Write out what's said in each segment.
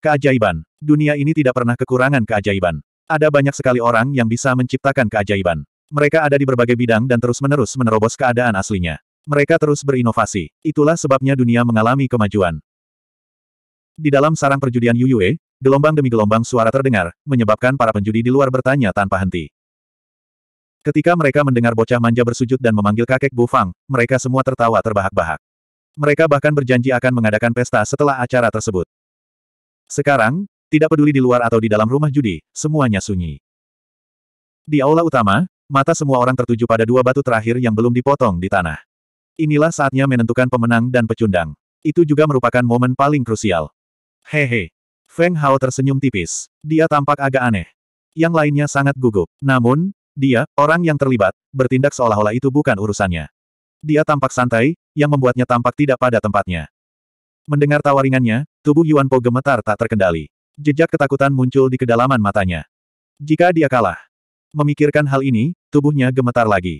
Keajaiban. Dunia ini tidak pernah kekurangan keajaiban. Ada banyak sekali orang yang bisa menciptakan keajaiban. Mereka ada di berbagai bidang dan terus-menerus menerobos keadaan aslinya. Mereka terus berinovasi. Itulah sebabnya dunia mengalami kemajuan. Di dalam sarang perjudian Yuyue, gelombang demi gelombang suara terdengar, menyebabkan para penjudi di luar bertanya tanpa henti. Ketika mereka mendengar bocah manja bersujud dan memanggil kakek Bu Fang, mereka semua tertawa terbahak-bahak. Mereka bahkan berjanji akan mengadakan pesta setelah acara tersebut. Sekarang, tidak peduli di luar atau di dalam rumah judi, semuanya sunyi. Di aula utama, mata semua orang tertuju pada dua batu terakhir yang belum dipotong di tanah. Inilah saatnya menentukan pemenang dan pecundang. Itu juga merupakan momen paling krusial. Hehe. Feng Hao tersenyum tipis. Dia tampak agak aneh. Yang lainnya sangat gugup. Namun, dia, orang yang terlibat, bertindak seolah-olah itu bukan urusannya. Dia tampak santai, yang membuatnya tampak tidak pada tempatnya. Mendengar tawaringannya, tubuh Yuan Po gemetar tak terkendali. Jejak ketakutan muncul di kedalaman matanya. Jika dia kalah. Memikirkan hal ini, tubuhnya gemetar lagi.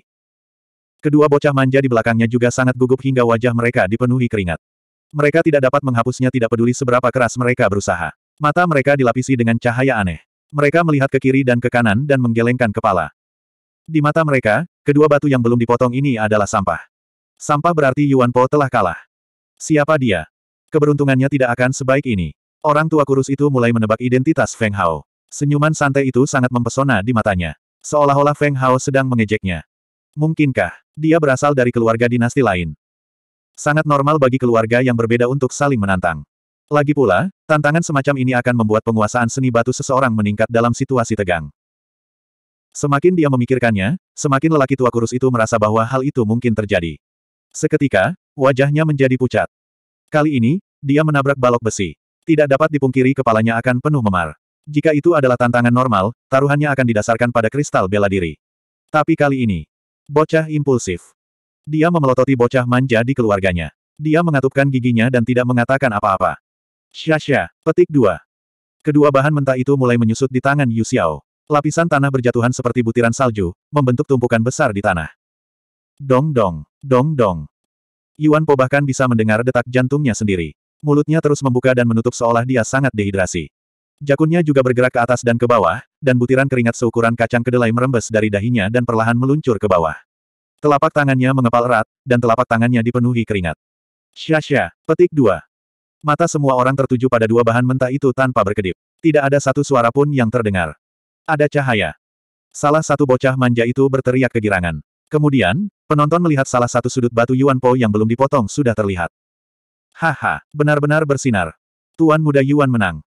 Kedua bocah manja di belakangnya juga sangat gugup hingga wajah mereka dipenuhi keringat. Mereka tidak dapat menghapusnya tidak peduli seberapa keras mereka berusaha. Mata mereka dilapisi dengan cahaya aneh. Mereka melihat ke kiri dan ke kanan dan menggelengkan kepala. Di mata mereka, kedua batu yang belum dipotong ini adalah sampah. Sampah berarti Yuan Po telah kalah. Siapa dia? Keberuntungannya tidak akan sebaik ini. Orang tua kurus itu mulai menebak identitas Feng Hao. Senyuman santai itu sangat mempesona di matanya. Seolah-olah Feng Hao sedang mengejeknya. Mungkinkah, dia berasal dari keluarga dinasti lain? Sangat normal bagi keluarga yang berbeda untuk saling menantang. Lagi pula, tantangan semacam ini akan membuat penguasaan seni batu seseorang meningkat dalam situasi tegang. Semakin dia memikirkannya, semakin lelaki tua kurus itu merasa bahwa hal itu mungkin terjadi. Seketika, wajahnya menjadi pucat. Kali ini, dia menabrak balok besi. Tidak dapat dipungkiri kepalanya akan penuh memar. Jika itu adalah tantangan normal, taruhannya akan didasarkan pada kristal bela diri. Tapi kali ini, bocah impulsif. Dia memelototi bocah manja di keluarganya. Dia mengatupkan giginya dan tidak mengatakan apa-apa. Syasha, petik dua. Kedua bahan mentah itu mulai menyusut di tangan Yu Xiao. Lapisan tanah berjatuhan seperti butiran salju, membentuk tumpukan besar di tanah. Dong dong, dong dong. Yuan Po bahkan bisa mendengar detak jantungnya sendiri. Mulutnya terus membuka dan menutup seolah dia sangat dehidrasi. Jakunnya juga bergerak ke atas dan ke bawah, dan butiran keringat seukuran kacang kedelai merembes dari dahinya dan perlahan meluncur ke bawah. Telapak tangannya mengepal erat, dan telapak tangannya dipenuhi keringat. Syasya, petik dua. Mata semua orang tertuju pada dua bahan mentah itu tanpa berkedip. Tidak ada satu suara pun yang terdengar. Ada cahaya. Salah satu bocah manja itu berteriak kegirangan. Kemudian, Penonton melihat salah satu sudut batu Yuan Po yang belum dipotong sudah terlihat. Haha, benar-benar bersinar. Tuan muda Yuan menang.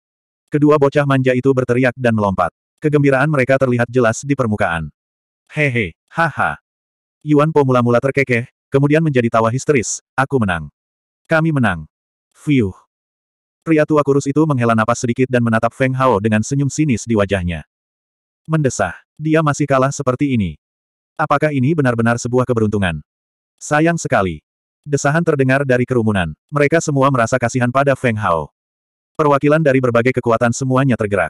Kedua bocah manja itu berteriak dan melompat. Kegembiraan mereka terlihat jelas di permukaan. Hehe, haha. Yuan Po mula-mula terkekeh, kemudian menjadi tawa histeris. Aku menang. Kami menang. Fiuh. Pria tua kurus itu menghela napas sedikit dan menatap Feng Hao dengan senyum sinis di wajahnya. Mendesah. Dia masih kalah seperti ini. Apakah ini benar-benar sebuah keberuntungan? Sayang sekali. Desahan terdengar dari kerumunan. Mereka semua merasa kasihan pada Feng Hao. Perwakilan dari berbagai kekuatan semuanya tergerak.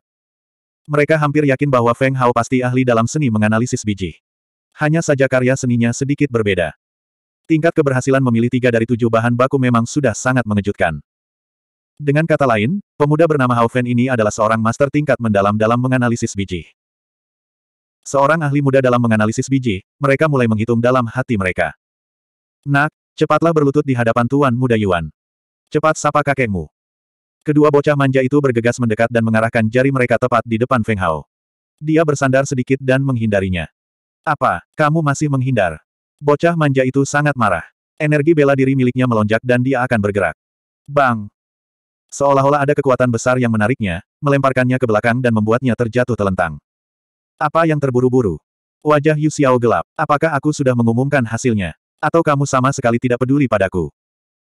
Mereka hampir yakin bahwa Feng Hao pasti ahli dalam seni menganalisis biji. Hanya saja karya seninya sedikit berbeda. Tingkat keberhasilan memilih tiga dari tujuh bahan baku memang sudah sangat mengejutkan. Dengan kata lain, pemuda bernama Hao Feng ini adalah seorang master tingkat mendalam dalam menganalisis biji. Seorang ahli muda dalam menganalisis biji, mereka mulai menghitung dalam hati mereka. Nak, cepatlah berlutut di hadapan Tuan Muda Yuan. Cepat sapa kakekmu. Kedua bocah manja itu bergegas mendekat dan mengarahkan jari mereka tepat di depan Feng Hao. Dia bersandar sedikit dan menghindarinya. Apa, kamu masih menghindar? Bocah manja itu sangat marah. Energi bela diri miliknya melonjak dan dia akan bergerak. Bang! Seolah-olah ada kekuatan besar yang menariknya, melemparkannya ke belakang dan membuatnya terjatuh telentang. Apa yang terburu-buru? Wajah Yu Xiao gelap. Apakah aku sudah mengumumkan hasilnya? Atau kamu sama sekali tidak peduli padaku?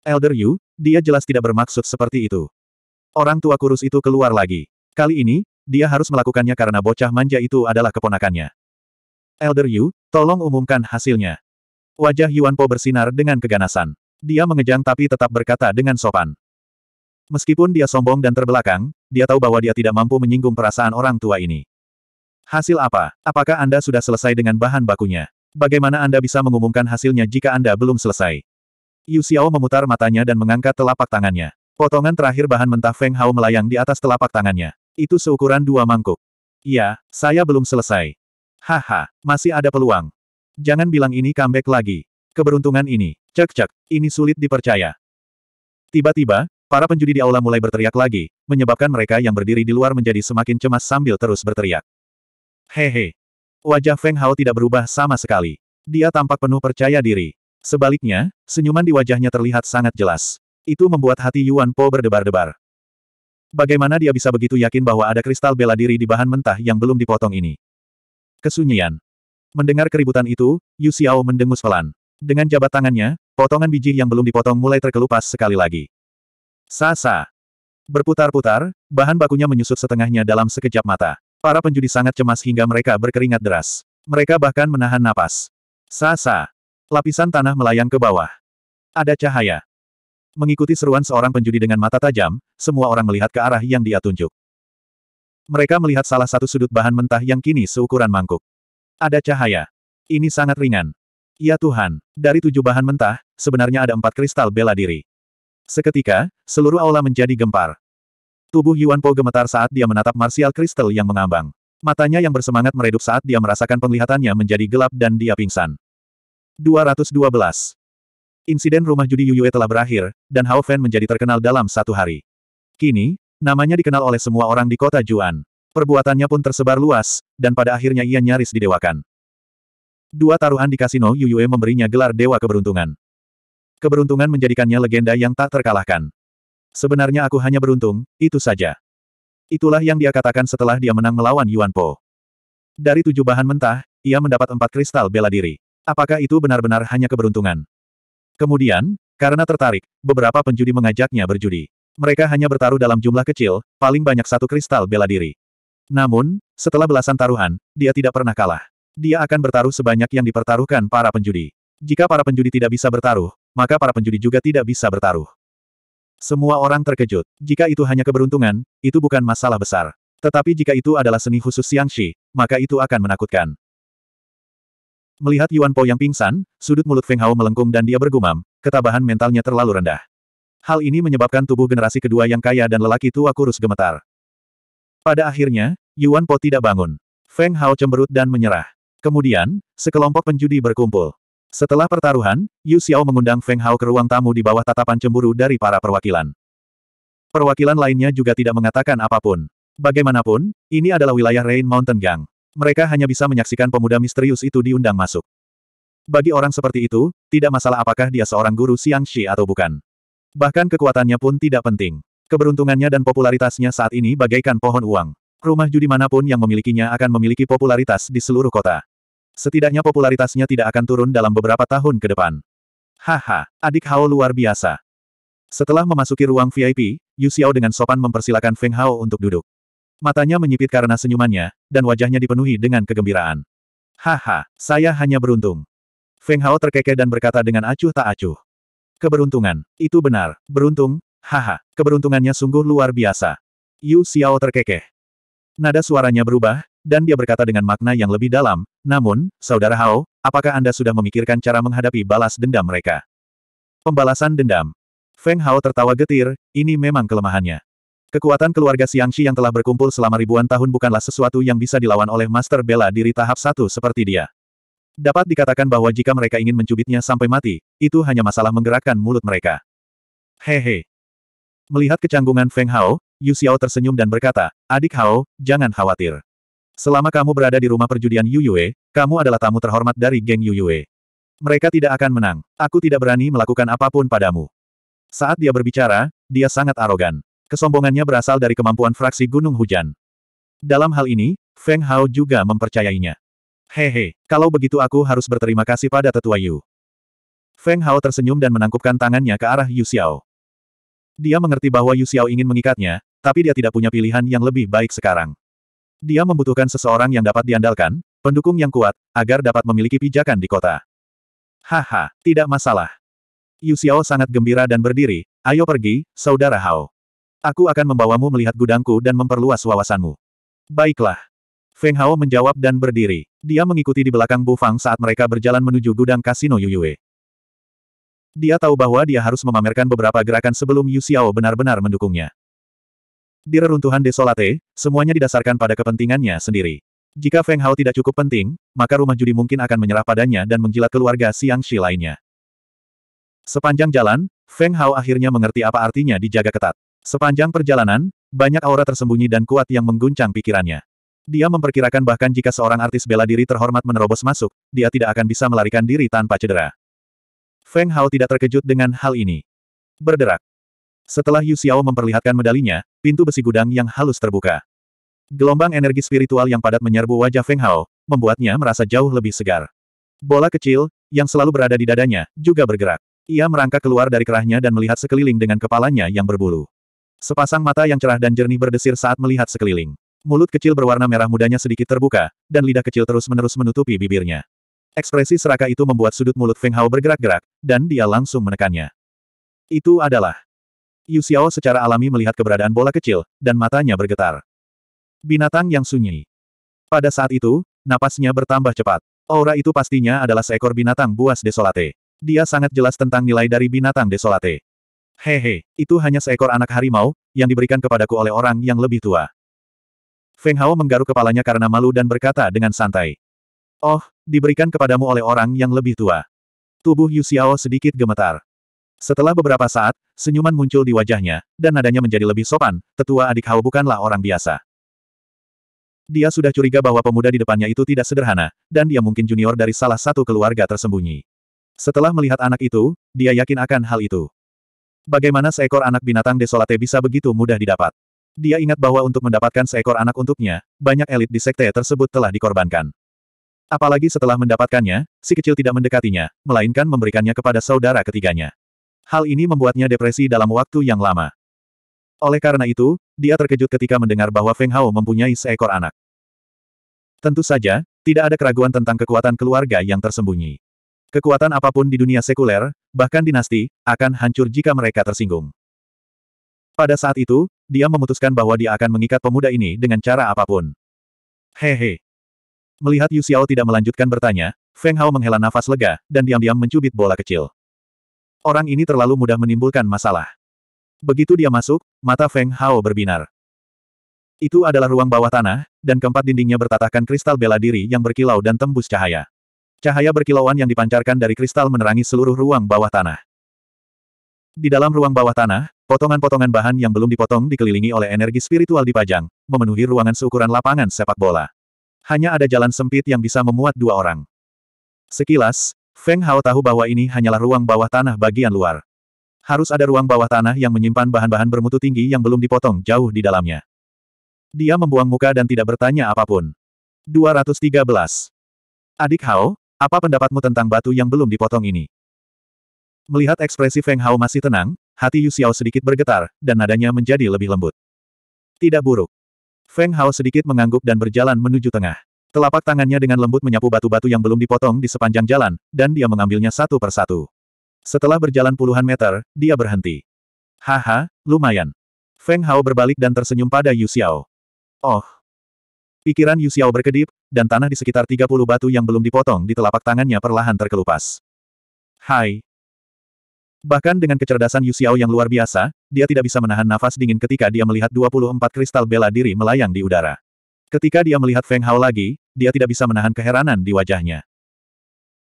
Elder Yu, dia jelas tidak bermaksud seperti itu. Orang tua kurus itu keluar lagi. Kali ini, dia harus melakukannya karena bocah manja itu adalah keponakannya. Elder Yu, tolong umumkan hasilnya. Wajah Yuan Po bersinar dengan keganasan. Dia mengejang tapi tetap berkata dengan sopan. Meskipun dia sombong dan terbelakang, dia tahu bahwa dia tidak mampu menyinggung perasaan orang tua ini. Hasil apa? Apakah Anda sudah selesai dengan bahan bakunya? Bagaimana Anda bisa mengumumkan hasilnya jika Anda belum selesai? Yu Xiao memutar matanya dan mengangkat telapak tangannya. Potongan terakhir bahan mentah Feng Hao melayang di atas telapak tangannya. Itu seukuran dua mangkuk. Iya, saya belum selesai. Haha, masih ada peluang. Jangan bilang ini comeback lagi. Keberuntungan ini, cek-cek, ini sulit dipercaya. Tiba-tiba, para penjudi di aula mulai berteriak lagi, menyebabkan mereka yang berdiri di luar menjadi semakin cemas sambil terus berteriak. Hehe. Wajah Feng Hao tidak berubah sama sekali. Dia tampak penuh percaya diri. Sebaliknya, senyuman di wajahnya terlihat sangat jelas. Itu membuat hati Yuan Po berdebar-debar. Bagaimana dia bisa begitu yakin bahwa ada kristal bela diri di bahan mentah yang belum dipotong ini? Kesunyian. Mendengar keributan itu, Yu Xiao mendengus pelan. Dengan jabat tangannya, potongan biji yang belum dipotong mulai terkelupas sekali lagi. Sasa. Berputar-putar, bahan bakunya menyusut setengahnya dalam sekejap mata. Para penjudi sangat cemas hingga mereka berkeringat deras. Mereka bahkan menahan napas. Sasa, Lapisan tanah melayang ke bawah. Ada cahaya. Mengikuti seruan seorang penjudi dengan mata tajam, semua orang melihat ke arah yang dia tunjuk. Mereka melihat salah satu sudut bahan mentah yang kini seukuran mangkuk. Ada cahaya. Ini sangat ringan. Ya Tuhan, dari tujuh bahan mentah, sebenarnya ada empat kristal bela diri. Seketika, seluruh aula menjadi gempar. Tubuh Yuan Po gemetar saat dia menatap martial kristal yang mengambang. Matanya yang bersemangat meredup saat dia merasakan penglihatannya menjadi gelap dan dia pingsan. 212. Insiden rumah judi Yuyue telah berakhir, dan Hao Fan menjadi terkenal dalam satu hari. Kini, namanya dikenal oleh semua orang di kota Juan. Perbuatannya pun tersebar luas, dan pada akhirnya ia nyaris didewakan. Dua taruhan di kasino Yuyue memberinya gelar Dewa Keberuntungan. Keberuntungan menjadikannya legenda yang tak terkalahkan. Sebenarnya aku hanya beruntung, itu saja. Itulah yang dia katakan setelah dia menang melawan Yuan Po. Dari tujuh bahan mentah, ia mendapat empat kristal bela diri. Apakah itu benar-benar hanya keberuntungan? Kemudian, karena tertarik, beberapa penjudi mengajaknya berjudi. Mereka hanya bertaruh dalam jumlah kecil, paling banyak satu kristal bela diri. Namun, setelah belasan taruhan, dia tidak pernah kalah. Dia akan bertaruh sebanyak yang dipertaruhkan para penjudi. Jika para penjudi tidak bisa bertaruh, maka para penjudi juga tidak bisa bertaruh. Semua orang terkejut. Jika itu hanya keberuntungan, itu bukan masalah besar. Tetapi jika itu adalah seni khusus Xiangxi, maka itu akan menakutkan. Melihat Yuan Po yang pingsan, sudut mulut Feng Hao melengkung dan dia bergumam, ketabahan mentalnya terlalu rendah. Hal ini menyebabkan tubuh generasi kedua yang kaya dan lelaki tua kurus gemetar. Pada akhirnya, Yuan Po tidak bangun. Feng Hao cemberut dan menyerah. Kemudian, sekelompok penjudi berkumpul. Setelah pertaruhan, Yu Xiao mengundang Feng Hao ke ruang tamu di bawah tatapan cemburu dari para perwakilan. Perwakilan lainnya juga tidak mengatakan apapun. Bagaimanapun, ini adalah wilayah Rain Mountain Gang. Mereka hanya bisa menyaksikan pemuda misterius itu diundang masuk. Bagi orang seperti itu, tidak masalah apakah dia seorang guru Xiang Shi atau bukan. Bahkan kekuatannya pun tidak penting. Keberuntungannya dan popularitasnya saat ini bagaikan pohon uang. Rumah judi manapun yang memilikinya akan memiliki popularitas di seluruh kota. Setidaknya popularitasnya tidak akan turun dalam beberapa tahun ke depan. Haha, adik Hao luar biasa. Setelah memasuki ruang VIP, Yu Xiao dengan sopan mempersilakan Feng Hao untuk duduk. Matanya menyipit karena senyumannya, dan wajahnya dipenuhi dengan kegembiraan. Haha, saya hanya beruntung. Feng Hao terkekeh dan berkata dengan acuh tak acuh. Keberuntungan, itu benar, beruntung, haha, keberuntungannya sungguh luar biasa. Yu Xiao terkekeh. Nada suaranya berubah, dan dia berkata dengan makna yang lebih dalam, namun, Saudara Hao, apakah Anda sudah memikirkan cara menghadapi balas dendam mereka? Pembalasan dendam. Feng Hao tertawa getir, ini memang kelemahannya. Kekuatan keluarga Xiangxi yang telah berkumpul selama ribuan tahun bukanlah sesuatu yang bisa dilawan oleh master bela diri tahap satu seperti dia. Dapat dikatakan bahwa jika mereka ingin mencubitnya sampai mati, itu hanya masalah menggerakkan mulut mereka. Hehe. Melihat kecanggungan Feng Hao, Yu Xiao tersenyum dan berkata, Adik Hao, jangan khawatir. Selama kamu berada di rumah perjudian Yuyue, kamu adalah tamu terhormat dari geng Yuyue. Mereka tidak akan menang. Aku tidak berani melakukan apapun padamu. Saat dia berbicara, dia sangat arogan. Kesombongannya berasal dari kemampuan fraksi Gunung Hujan. Dalam hal ini, Feng Hao juga mempercayainya. Hehe, kalau begitu aku harus berterima kasih pada tetua Yu. Feng Hao tersenyum dan menangkupkan tangannya ke arah Yu Xiao. Dia mengerti bahwa Yu Xiao ingin mengikatnya, tapi dia tidak punya pilihan yang lebih baik sekarang. Dia membutuhkan seseorang yang dapat diandalkan, pendukung yang kuat, agar dapat memiliki pijakan di kota. Haha, tidak masalah. Yu Xiao sangat gembira dan berdiri, ayo pergi, saudara Hao. Aku akan membawamu melihat gudangku dan memperluas wawasanmu. Baiklah. Feng Hao menjawab dan berdiri. Dia mengikuti di belakang Bu Fang saat mereka berjalan menuju gudang kasino Yu Yue. Dia tahu bahwa dia harus memamerkan beberapa gerakan sebelum Yu Xiao benar-benar mendukungnya. Di reruntuhan desolate, semuanya didasarkan pada kepentingannya sendiri. Jika Feng Hao tidak cukup penting, maka rumah judi mungkin akan menyerah padanya dan menjilat keluarga Siang Shi lainnya. Sepanjang jalan, Feng Hao akhirnya mengerti apa artinya dijaga ketat. Sepanjang perjalanan, banyak aura tersembunyi dan kuat yang mengguncang pikirannya. Dia memperkirakan bahkan jika seorang artis bela diri terhormat menerobos masuk, dia tidak akan bisa melarikan diri tanpa cedera. Feng Hao tidak terkejut dengan hal ini. Berderak. Setelah Yu Xiao memperlihatkan medalinya, pintu besi gudang yang halus terbuka. Gelombang energi spiritual yang padat menyerbu wajah Feng Hao, membuatnya merasa jauh lebih segar. Bola kecil, yang selalu berada di dadanya, juga bergerak. Ia merangkak keluar dari kerahnya dan melihat sekeliling dengan kepalanya yang berbulu. Sepasang mata yang cerah dan jernih berdesir saat melihat sekeliling. Mulut kecil berwarna merah mudanya sedikit terbuka, dan lidah kecil terus-menerus menutupi bibirnya. Ekspresi serakah itu membuat sudut mulut Feng Hao bergerak-gerak, dan dia langsung menekannya. Itu adalah Yu Xiao secara alami melihat keberadaan bola kecil, dan matanya bergetar. Binatang yang sunyi. Pada saat itu, napasnya bertambah cepat. Aura itu pastinya adalah seekor binatang buas desolate. Dia sangat jelas tentang nilai dari binatang desolate. Hehe, itu hanya seekor anak harimau, yang diberikan kepadaku oleh orang yang lebih tua. Feng Hao menggaruk kepalanya karena malu dan berkata dengan santai. Oh, diberikan kepadamu oleh orang yang lebih tua. Tubuh Yu Xiao sedikit gemetar. Setelah beberapa saat, senyuman muncul di wajahnya, dan nadanya menjadi lebih sopan, tetua adik Hao bukanlah orang biasa. Dia sudah curiga bahwa pemuda di depannya itu tidak sederhana, dan dia mungkin junior dari salah satu keluarga tersembunyi. Setelah melihat anak itu, dia yakin akan hal itu. Bagaimana seekor anak binatang desolate bisa begitu mudah didapat? Dia ingat bahwa untuk mendapatkan seekor anak untuknya, banyak elit di sekte tersebut telah dikorbankan. Apalagi setelah mendapatkannya, si kecil tidak mendekatinya, melainkan memberikannya kepada saudara ketiganya. Hal ini membuatnya depresi dalam waktu yang lama. Oleh karena itu, dia terkejut ketika mendengar bahwa Feng Hao mempunyai seekor anak. Tentu saja, tidak ada keraguan tentang kekuatan keluarga yang tersembunyi. Kekuatan apapun di dunia sekuler, bahkan dinasti, akan hancur jika mereka tersinggung. Pada saat itu, dia memutuskan bahwa dia akan mengikat pemuda ini dengan cara apapun. Hehe. Melihat Yu Xiao tidak melanjutkan bertanya, Feng Hao menghela nafas lega, dan diam-diam mencubit bola kecil. Orang ini terlalu mudah menimbulkan masalah. Begitu dia masuk, mata Feng Hao berbinar. Itu adalah ruang bawah tanah, dan keempat dindingnya bertatahkan kristal bela diri yang berkilau dan tembus cahaya. Cahaya berkilauan yang dipancarkan dari kristal menerangi seluruh ruang bawah tanah. Di dalam ruang bawah tanah, potongan-potongan bahan yang belum dipotong dikelilingi oleh energi spiritual dipajang, memenuhi ruangan seukuran lapangan sepak bola. Hanya ada jalan sempit yang bisa memuat dua orang. Sekilas, Feng Hao tahu bahwa ini hanyalah ruang bawah tanah bagian luar. Harus ada ruang bawah tanah yang menyimpan bahan-bahan bermutu tinggi yang belum dipotong jauh di dalamnya. Dia membuang muka dan tidak bertanya apapun. 213. Adik Hao, apa pendapatmu tentang batu yang belum dipotong ini? Melihat ekspresi Feng Hao masih tenang, hati Yu Xiao sedikit bergetar, dan nadanya menjadi lebih lembut. Tidak buruk. Feng Hao sedikit mengangguk dan berjalan menuju tengah. Telapak tangannya dengan lembut menyapu batu-batu yang belum dipotong di sepanjang jalan, dan dia mengambilnya satu persatu. Setelah berjalan puluhan meter, dia berhenti. Haha, lumayan. Feng Hao berbalik dan tersenyum pada Yu Xiao. Oh. Pikiran Yu Xiao berkedip, dan tanah di sekitar 30 batu yang belum dipotong di telapak tangannya perlahan terkelupas. Hai. Bahkan dengan kecerdasan Yu Xiao yang luar biasa, dia tidak bisa menahan nafas dingin ketika dia melihat 24 kristal bela diri melayang di udara. Ketika dia melihat Feng Hao lagi, dia tidak bisa menahan keheranan di wajahnya.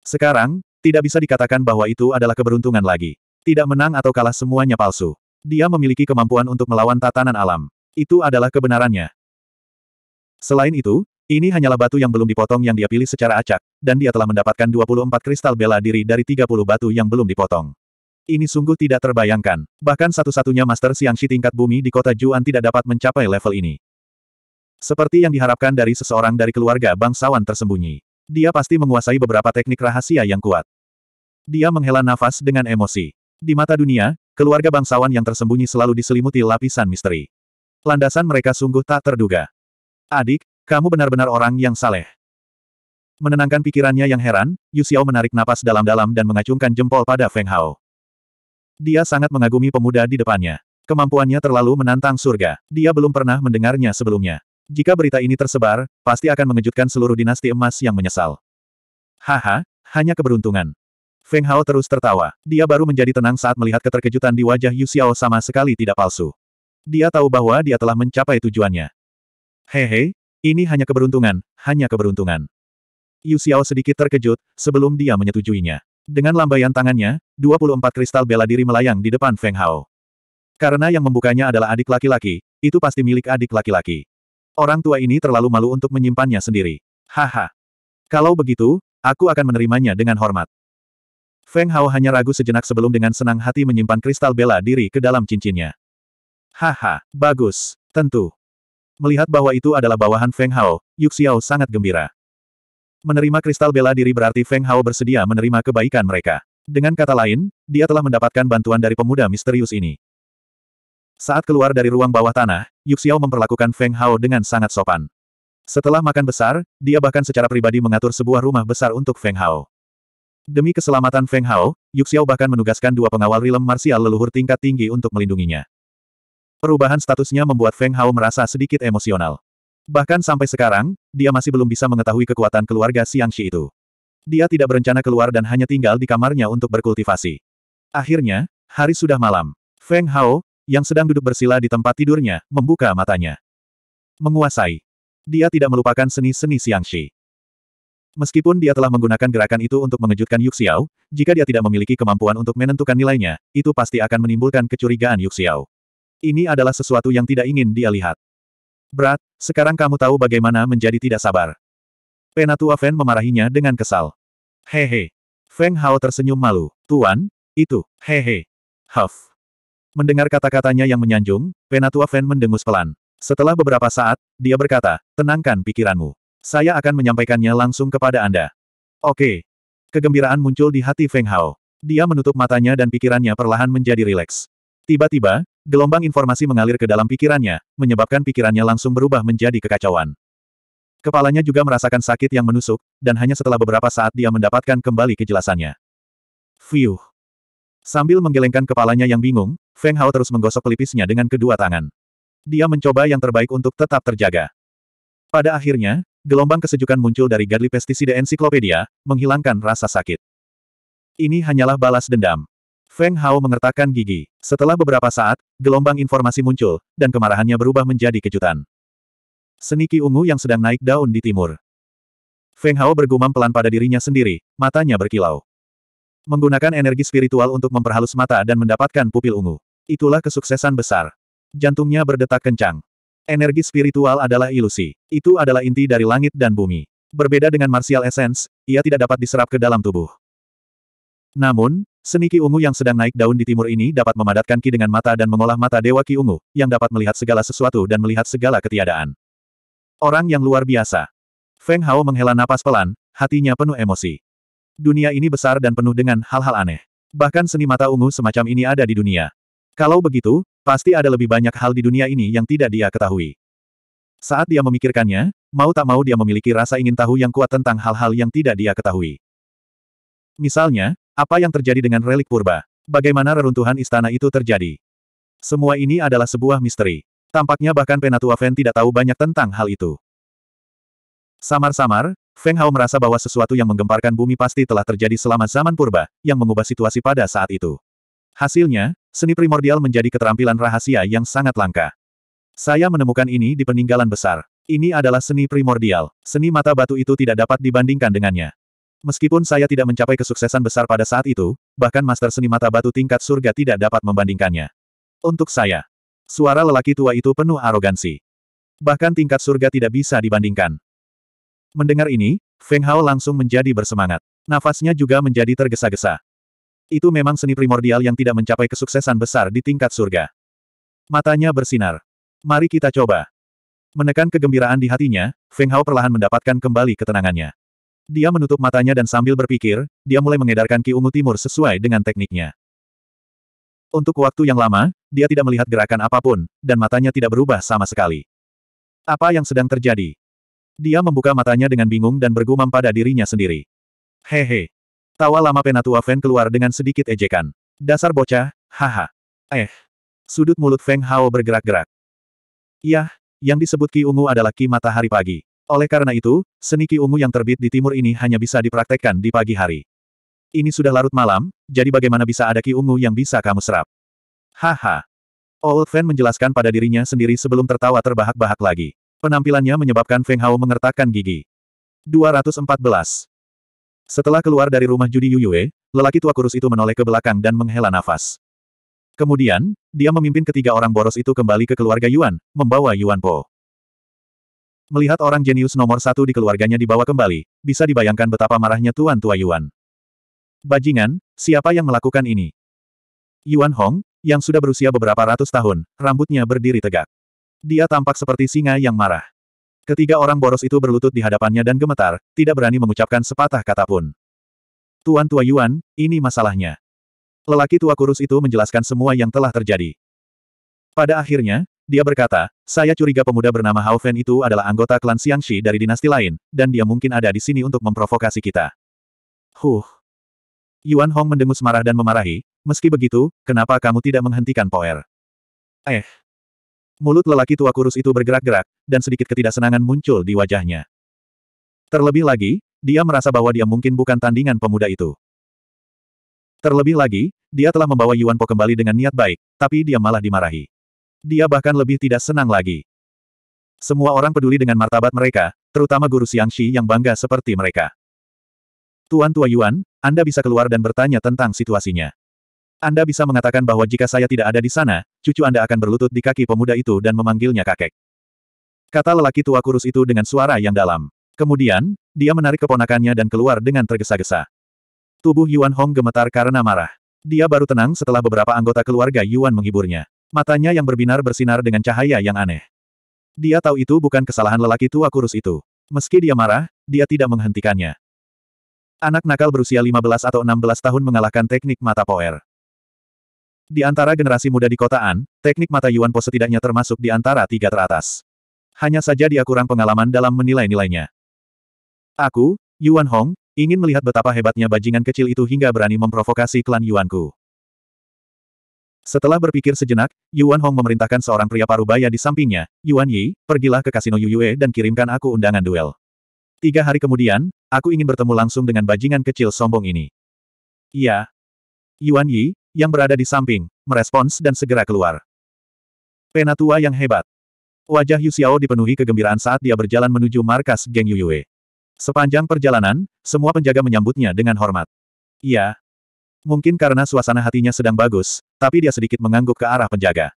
Sekarang, tidak bisa dikatakan bahwa itu adalah keberuntungan lagi. Tidak menang atau kalah semuanya palsu. Dia memiliki kemampuan untuk melawan tatanan alam. Itu adalah kebenarannya. Selain itu, ini hanyalah batu yang belum dipotong yang dia pilih secara acak, dan dia telah mendapatkan 24 kristal bela diri dari 30 batu yang belum dipotong. Ini sungguh tidak terbayangkan. Bahkan satu-satunya Master Siang Shi tingkat bumi di kota Juan tidak dapat mencapai level ini. Seperti yang diharapkan dari seseorang dari keluarga bangsawan tersembunyi. Dia pasti menguasai beberapa teknik rahasia yang kuat. Dia menghela nafas dengan emosi. Di mata dunia, keluarga bangsawan yang tersembunyi selalu diselimuti lapisan misteri. Landasan mereka sungguh tak terduga. Adik, kamu benar-benar orang yang saleh. Menenangkan pikirannya yang heran, Yu Xiao menarik napas dalam-dalam dan mengacungkan jempol pada Feng Hao. Dia sangat mengagumi pemuda di depannya. Kemampuannya terlalu menantang surga. Dia belum pernah mendengarnya sebelumnya. Jika berita ini tersebar, pasti akan mengejutkan seluruh dinasti emas yang menyesal. Haha, hanya keberuntungan. Feng Hao terus tertawa. Dia baru menjadi tenang saat melihat keterkejutan di wajah Yu Xiao sama sekali tidak palsu. Dia tahu bahwa dia telah mencapai tujuannya. Hehe, ini hanya keberuntungan, hanya keberuntungan. Yu Xiao sedikit terkejut, sebelum dia menyetujuinya. Dengan lambaian tangannya, 24 kristal bela diri melayang di depan Feng Hao. Karena yang membukanya adalah adik laki-laki, itu pasti milik adik laki-laki. Orang tua ini terlalu malu untuk menyimpannya sendiri. Haha. Kalau begitu, aku akan menerimanya dengan hormat. Feng Hao hanya ragu sejenak sebelum dengan senang hati menyimpan kristal bela diri ke dalam cincinnya. Haha, bagus, tentu. Melihat bahwa itu adalah bawahan Feng Hao, Yu Yuxiao sangat gembira. Menerima kristal bela diri berarti Feng Hao bersedia menerima kebaikan mereka. Dengan kata lain, dia telah mendapatkan bantuan dari pemuda misterius ini. Saat keluar dari ruang bawah tanah, Yuxiao memperlakukan Feng Hao dengan sangat sopan. Setelah makan besar, dia bahkan secara pribadi mengatur sebuah rumah besar untuk Feng Hao. Demi keselamatan Feng Hao, Yuxiao bahkan menugaskan dua pengawal rilem marsial leluhur tingkat tinggi untuk melindunginya. Perubahan statusnya membuat Feng Hao merasa sedikit emosional. Bahkan sampai sekarang, dia masih belum bisa mengetahui kekuatan keluarga Siang Shi itu. Dia tidak berencana keluar dan hanya tinggal di kamarnya untuk berkultivasi. Akhirnya, hari sudah malam. Feng Hao, yang sedang duduk bersila di tempat tidurnya, membuka matanya. Menguasai. Dia tidak melupakan seni-seni Xiangxi. Meskipun dia telah menggunakan gerakan itu untuk mengejutkan Xiao, jika dia tidak memiliki kemampuan untuk menentukan nilainya, itu pasti akan menimbulkan kecurigaan Xiao. Ini adalah sesuatu yang tidak ingin dia lihat. Berat, sekarang kamu tahu bagaimana menjadi tidak sabar. Penatua Feng memarahinya dengan kesal. Hehe. Feng Hao tersenyum malu. Tuan, itu, hehe. Huff. Mendengar kata-katanya yang menyanjung, Penatua Fen mendengus pelan. Setelah beberapa saat, dia berkata, tenangkan pikiranmu. Saya akan menyampaikannya langsung kepada Anda. Oke. Kegembiraan muncul di hati Feng Hao. Dia menutup matanya dan pikirannya perlahan menjadi rileks. Tiba-tiba, gelombang informasi mengalir ke dalam pikirannya, menyebabkan pikirannya langsung berubah menjadi kekacauan. Kepalanya juga merasakan sakit yang menusuk, dan hanya setelah beberapa saat dia mendapatkan kembali kejelasannya. Fiuh. Sambil menggelengkan kepalanya yang bingung, Feng Hao terus menggosok pelipisnya dengan kedua tangan. Dia mencoba yang terbaik untuk tetap terjaga. Pada akhirnya, gelombang kesejukan muncul dari gadli pestisida ensiklopedia, menghilangkan rasa sakit. Ini hanyalah balas dendam. Feng Hao mengertakkan gigi. Setelah beberapa saat, gelombang informasi muncul, dan kemarahannya berubah menjadi kejutan. Seniki ungu yang sedang naik daun di timur. Feng Hao bergumam pelan pada dirinya sendiri, matanya berkilau. Menggunakan energi spiritual untuk memperhalus mata dan mendapatkan pupil ungu. Itulah kesuksesan besar. Jantungnya berdetak kencang. Energi spiritual adalah ilusi. Itu adalah inti dari langit dan bumi. Berbeda dengan martial essence, ia tidak dapat diserap ke dalam tubuh. Namun, seni ki ungu yang sedang naik daun di timur ini dapat memadatkan ki dengan mata dan mengolah mata dewa ki ungu, yang dapat melihat segala sesuatu dan melihat segala ketiadaan. Orang yang luar biasa. Feng Hao menghela napas pelan, hatinya penuh emosi. Dunia ini besar dan penuh dengan hal-hal aneh. Bahkan seni mata ungu semacam ini ada di dunia. Kalau begitu, pasti ada lebih banyak hal di dunia ini yang tidak dia ketahui. Saat dia memikirkannya, mau tak mau dia memiliki rasa ingin tahu yang kuat tentang hal-hal yang tidak dia ketahui. Misalnya, apa yang terjadi dengan relik purba? Bagaimana reruntuhan istana itu terjadi? Semua ini adalah sebuah misteri. Tampaknya bahkan Penatua Fen tidak tahu banyak tentang hal itu. Samar-samar, Feng Hao merasa bahwa sesuatu yang menggemparkan bumi pasti telah terjadi selama zaman purba, yang mengubah situasi pada saat itu. Hasilnya, seni primordial menjadi keterampilan rahasia yang sangat langka. Saya menemukan ini di peninggalan besar. Ini adalah seni primordial. Seni mata batu itu tidak dapat dibandingkan dengannya. Meskipun saya tidak mencapai kesuksesan besar pada saat itu, bahkan master seni mata batu tingkat surga tidak dapat membandingkannya. Untuk saya, suara lelaki tua itu penuh arogansi. Bahkan tingkat surga tidak bisa dibandingkan. Mendengar ini, Feng Hao langsung menjadi bersemangat. Nafasnya juga menjadi tergesa-gesa. Itu memang seni primordial yang tidak mencapai kesuksesan besar di tingkat surga. Matanya bersinar. Mari kita coba. Menekan kegembiraan di hatinya, Feng Hao perlahan mendapatkan kembali ketenangannya. Dia menutup matanya dan sambil berpikir, dia mulai mengedarkan Ki Ungu Timur sesuai dengan tekniknya. Untuk waktu yang lama, dia tidak melihat gerakan apapun, dan matanya tidak berubah sama sekali. Apa yang sedang terjadi? Dia membuka matanya dengan bingung dan bergumam pada dirinya sendiri. Hehe. Tawa lama Penatua Feng keluar dengan sedikit ejekan. Dasar bocah, haha. Eh. Sudut mulut Feng Hao bergerak-gerak. Yah, yang disebut Ki Ungu adalah Ki Matahari Pagi. Oleh karena itu, seni Ki Ungu yang terbit di timur ini hanya bisa dipraktekkan di pagi hari. Ini sudah larut malam, jadi bagaimana bisa ada Ki Ungu yang bisa kamu serap? Haha. Old Feng menjelaskan pada dirinya sendiri sebelum tertawa terbahak-bahak lagi. Penampilannya menyebabkan Feng Hao mengertakkan gigi. 214. Setelah keluar dari rumah judi Yu Yue, lelaki tua kurus itu menoleh ke belakang dan menghela nafas. Kemudian, dia memimpin ketiga orang boros itu kembali ke keluarga Yuan, membawa Yuan Po. Melihat orang jenius nomor satu di keluarganya dibawa kembali, bisa dibayangkan betapa marahnya Tuan Tua Yuan. Bajingan, siapa yang melakukan ini? Yuan Hong, yang sudah berusia beberapa ratus tahun, rambutnya berdiri tegak. Dia tampak seperti singa yang marah. Ketiga orang boros itu berlutut di hadapannya dan gemetar, tidak berani mengucapkan sepatah kata pun. Tuan Tua Yuan, ini masalahnya. Lelaki tua kurus itu menjelaskan semua yang telah terjadi. Pada akhirnya, dia berkata, saya curiga pemuda bernama Hao Fen itu adalah anggota klan Xiangxi dari dinasti lain, dan dia mungkin ada di sini untuk memprovokasi kita. Huh. Yuan Hong mendengus marah dan memarahi, meski begitu, kenapa kamu tidak menghentikan Poer? Eh, Mulut lelaki tua kurus itu bergerak-gerak, dan sedikit ketidaksenangan muncul di wajahnya. Terlebih lagi, dia merasa bahwa dia mungkin bukan tandingan pemuda itu. Terlebih lagi, dia telah membawa Yuan Po kembali dengan niat baik, tapi dia malah dimarahi. Dia bahkan lebih tidak senang lagi. Semua orang peduli dengan martabat mereka, terutama guru Xiangxi yang bangga seperti mereka. Tuan Tua Yuan, Anda bisa keluar dan bertanya tentang situasinya. Anda bisa mengatakan bahwa jika saya tidak ada di sana, cucu Anda akan berlutut di kaki pemuda itu dan memanggilnya kakek. Kata lelaki tua kurus itu dengan suara yang dalam. Kemudian, dia menarik keponakannya dan keluar dengan tergesa-gesa. Tubuh Yuan Hong gemetar karena marah. Dia baru tenang setelah beberapa anggota keluarga Yuan menghiburnya. Matanya yang berbinar bersinar dengan cahaya yang aneh. Dia tahu itu bukan kesalahan lelaki tua kurus itu. Meski dia marah, dia tidak menghentikannya. Anak nakal berusia 15 atau 16 tahun mengalahkan teknik mata power. Di antara generasi muda di kotaan, teknik mata Yuan Po setidaknya termasuk di antara tiga teratas. Hanya saja dia kurang pengalaman dalam menilai-nilainya. Aku, Yuan Hong, ingin melihat betapa hebatnya bajingan kecil itu hingga berani memprovokasi klan Yuanku. Setelah berpikir sejenak, Yuan Hong memerintahkan seorang pria parubaya di sampingnya, Yuan Yi, pergilah ke kasino Yue dan kirimkan aku undangan duel. Tiga hari kemudian, aku ingin bertemu langsung dengan bajingan kecil sombong ini. Iya. Yuan Yi, yang berada di samping, merespons dan segera keluar. Penatua yang hebat. Wajah Yu Xiao dipenuhi kegembiraan saat dia berjalan menuju markas geng Yu Yue. Sepanjang perjalanan, semua penjaga menyambutnya dengan hormat. Iya. Mungkin karena suasana hatinya sedang bagus, tapi dia sedikit mengangguk ke arah penjaga.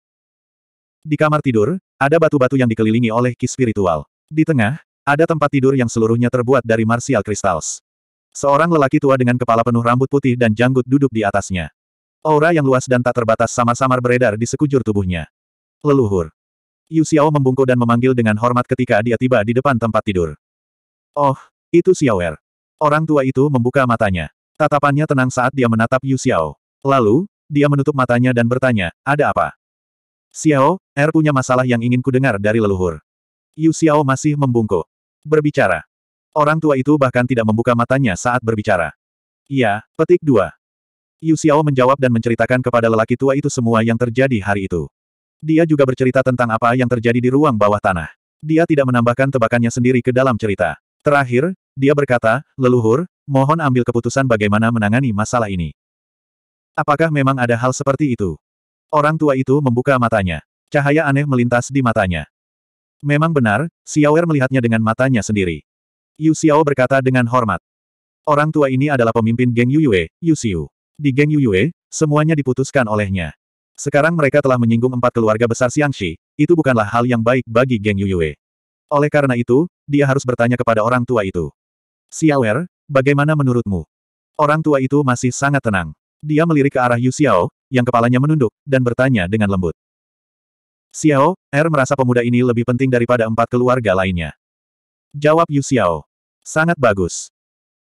Di kamar tidur, ada batu-batu yang dikelilingi oleh ki spiritual. Di tengah, ada tempat tidur yang seluruhnya terbuat dari martial crystals. Seorang lelaki tua dengan kepala penuh rambut putih dan janggut duduk di atasnya. Aura yang luas dan tak terbatas samar-samar beredar di sekujur tubuhnya. Leluhur. Yu Xiao membungkuk dan memanggil dengan hormat ketika dia tiba di depan tempat tidur. Oh, itu Xiao Er. Orang tua itu membuka matanya. Tatapannya tenang saat dia menatap Yu Xiao. Lalu, dia menutup matanya dan bertanya, ada apa? Xiao, Er punya masalah yang ingin ku dengar dari leluhur. Yu Xiao masih membungkuk. Berbicara. Orang tua itu bahkan tidak membuka matanya saat berbicara. Iya, petik dua. Yu Xiao menjawab dan menceritakan kepada lelaki tua itu semua yang terjadi hari itu. Dia juga bercerita tentang apa yang terjadi di ruang bawah tanah. Dia tidak menambahkan tebakannya sendiri ke dalam cerita. Terakhir, dia berkata, leluhur, mohon ambil keputusan bagaimana menangani masalah ini. Apakah memang ada hal seperti itu? Orang tua itu membuka matanya. Cahaya aneh melintas di matanya. Memang benar, Xiaoer melihatnya dengan matanya sendiri. Yu Xiao berkata dengan hormat. Orang tua ini adalah pemimpin geng Yue, Yu Xiu. Di geng Yu Yue, semuanya diputuskan olehnya. Sekarang mereka telah menyinggung empat keluarga besar Xiangxi, itu bukanlah hal yang baik bagi geng Yu Yue. Oleh karena itu, dia harus bertanya kepada orang tua itu. Xiaoer, bagaimana menurutmu? Orang tua itu masih sangat tenang. Dia melirik ke arah Yu Xiao, yang kepalanya menunduk, dan bertanya dengan lembut. Xiao, Er merasa pemuda ini lebih penting daripada empat keluarga lainnya. Jawab Yu Xiao. Sangat bagus.